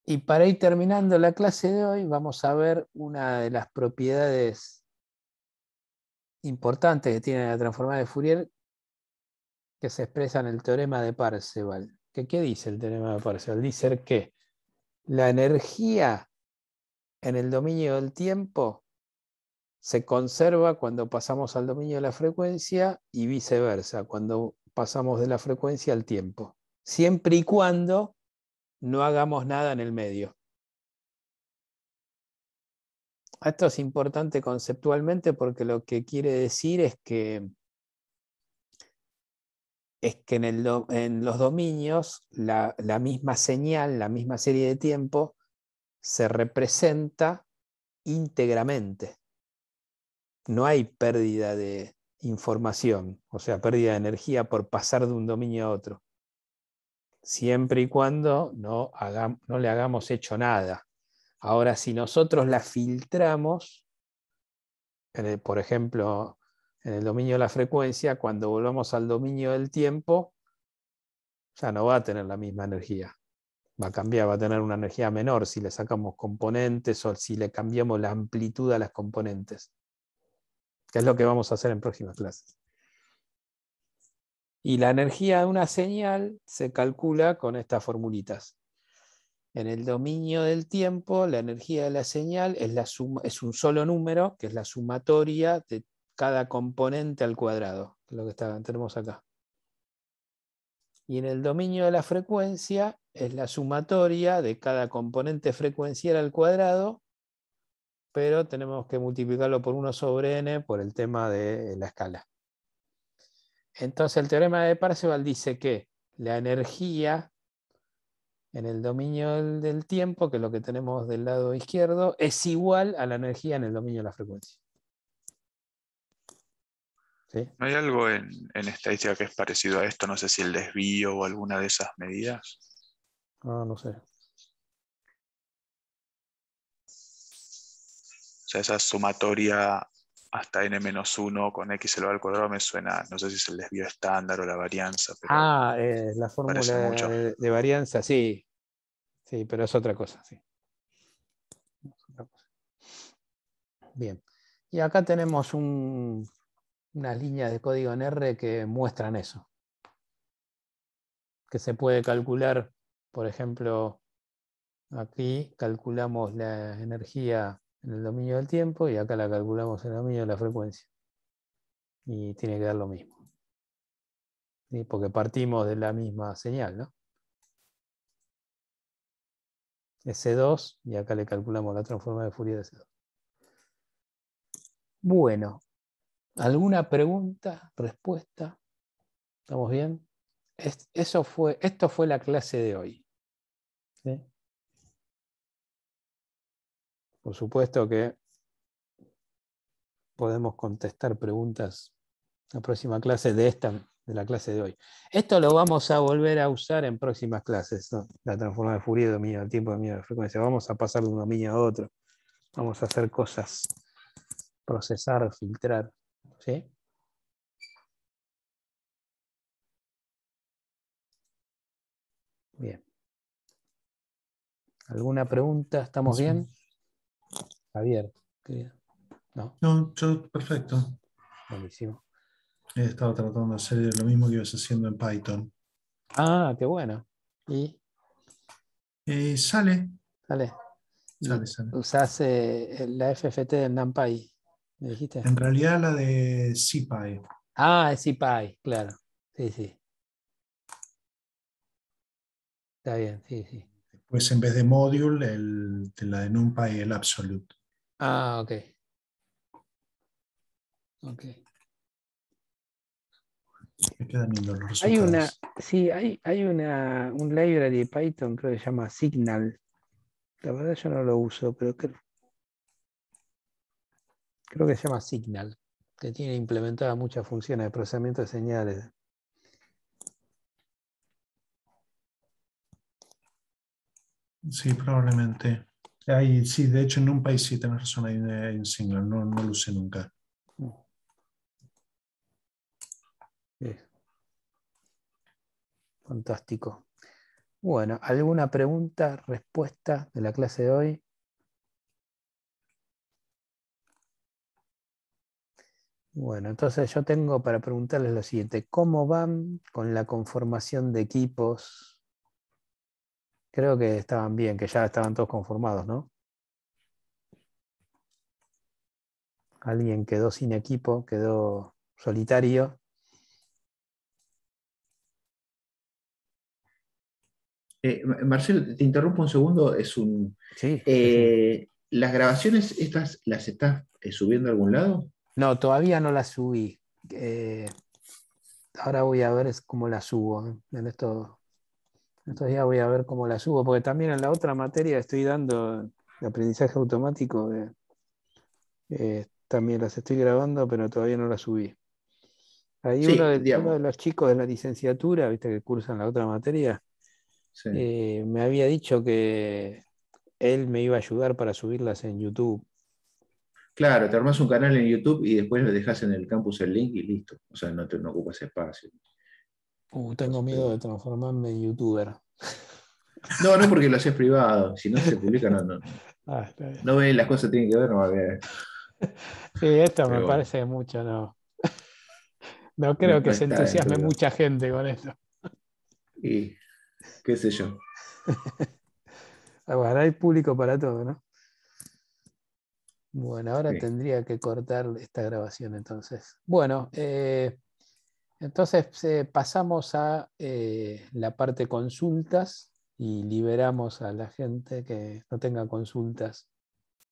y para ir terminando la clase de hoy, vamos a ver una de las propiedades importantes que tiene la transformada de Fourier, que se expresa en el teorema de Parseval. ¿Qué, ¿Qué, dice el teorema de Parseval? Dice que la energía en el dominio del tiempo se conserva cuando pasamos al dominio de la frecuencia y viceversa, cuando pasamos de la frecuencia al tiempo, siempre y cuando no hagamos nada en el medio. Esto es importante conceptualmente porque lo que quiere decir es que es que en, los dominios la, misma señal, la misma serie de tiempo, se representa íntegramente. No hay pérdida de información, o sea, pérdida de energía por pasar de un dominio a otro. Siempre y cuando no le hagamos hecho nada. Ahora, si nosotros la filtramos, por ejemplo, en el dominio de la frecuencia, cuando volvamos al dominio del tiempo, ya no va a tener la misma energía. Va a cambiar, va a tener una energía menor si le sacamos componentes o si le cambiamos la amplitud a las componentes, que es lo que vamos a hacer en próximas clases. Y la energía de una señal se calcula con estas formulitas. En el dominio del tiempo, la energía de la señal es, la es un solo número, que es la sumatoria de cada componente al cuadrado, lo que tenemos acá. Y en el dominio de la frecuencia es la sumatoria de cada componente frecuencial al cuadrado, pero tenemos que multiplicarlo por 1 sobre n por el tema de la escala. Entonces el teorema de Parseval dice que la energía en el dominio del tiempo, que es lo que tenemos del lado izquierdo, es igual a la energía en el dominio de la frecuencia. ¿No hay algo en, estadística que es parecido a esto? No sé si el desvío o alguna de esas medidas. Ah, no sé. O sea, esa sumatoria hasta n-1 con x elevado al cuadrado me suena, no sé si es el desvío estándar o la varianza. ah, eh, la fórmula de, varianza, sí. Sí, pero es otra cosa, sí. otra cosa. Bien. Y acá tenemos un, unas líneas de código en R que muestran eso. Que se puede calcular, por ejemplo, aquí calculamos la energía en el dominio del tiempo y acá la calculamos en el dominio de la frecuencia. Y tiene que dar lo mismo. Porque partimos de la misma señal, ¿no? S2 y acá le calculamos la transforma de Fourier de S2. Bueno, ¿Alguna pregunta, respuesta? ¿Estamos bien? eso fue, esto fue la clase de hoy. Por supuesto que podemos contestar preguntas en la próxima clase de esta, de la clase de hoy. Esto lo vamos a volver a usar en próximas clases, la transformación de Fourier, dominio tiempo, dominio de frecuencia. Vamos a pasar de un dominio a otro. Vamos a hacer cosas, procesar, filtrar. ¿Sí? Bien. ¿Alguna pregunta? ¿Estamos bien? Javier. ¿No? no, yo perfecto. Buenísimo. He estado tratando de hacer lo mismo que ibas haciendo en Python. Ah, qué bueno. ¿Y? Eh, sale. Sale. sale, eh, la FFT del NumPy. En realidad la de CPI. Ah, de CPI, claro. Sí, sí. Está bien, sí, sí. Después pues en vez de module, el, de la de NumPy, el absolute. Ah, ok. Ok. Me los Hay una, sí, hay, hay una, un library de Python, creo que se llama Signal. La verdad yo no lo uso, pero creo, creo que se llama Signal, que tiene implementadas muchas funciones de procesamiento de señales. Sí, probablemente. sí, de hecho en un país sí tenemos una ID en Signal, no, lo usé nunca. Mm. Eh. Fantástico. Bueno, ¿alguna pregunta, respuesta de la clase de hoy? Bueno, entonces yo tengo para preguntarles lo siguiente. ¿Cómo van con la conformación de equipos? Creo que estaban bien, que ya estaban todos conformados, ¿no? Alguien quedó sin equipo, quedó solitario. Eh, Marcel, te interrumpo un segundo. Es un, eh, ¿Las grabaciones estas las estás eh, subiendo a algún lado? No, todavía no la subí. Eh, ahora voy a ver cómo la subo. ¿eh? En, estos, días voy a ver cómo la subo, porque también en la otra materia estoy dando aprendizaje automático. Eh, también las estoy grabando, pero todavía no las subí. Ahí uno, de, los chicos de la licenciatura, viste que cursan la otra materia, me había dicho que él me iba a ayudar para subirlas en YouTube. Claro, te armas un canal en YouTube y después le dejas en el campus el link y listo. O sea, no te no ocupas espacio. Uh, tengo miedo de transformarme en youtuber. No, no porque lo haces privado. Si no se publica, no, no. Ah, No las cosas que tienen que ver, no va a ver. Sí, esto me parece mucho, no. No creo que se entusiasme mucha gente con esto. Y qué sé yo. Ahora hay público para todo, ¿no? Bueno, ahora tendría que cortar esta grabación entonces. Bueno, eh, entonces eh, pasamos a eh, la parte consultas y liberamos a la gente que no tenga consultas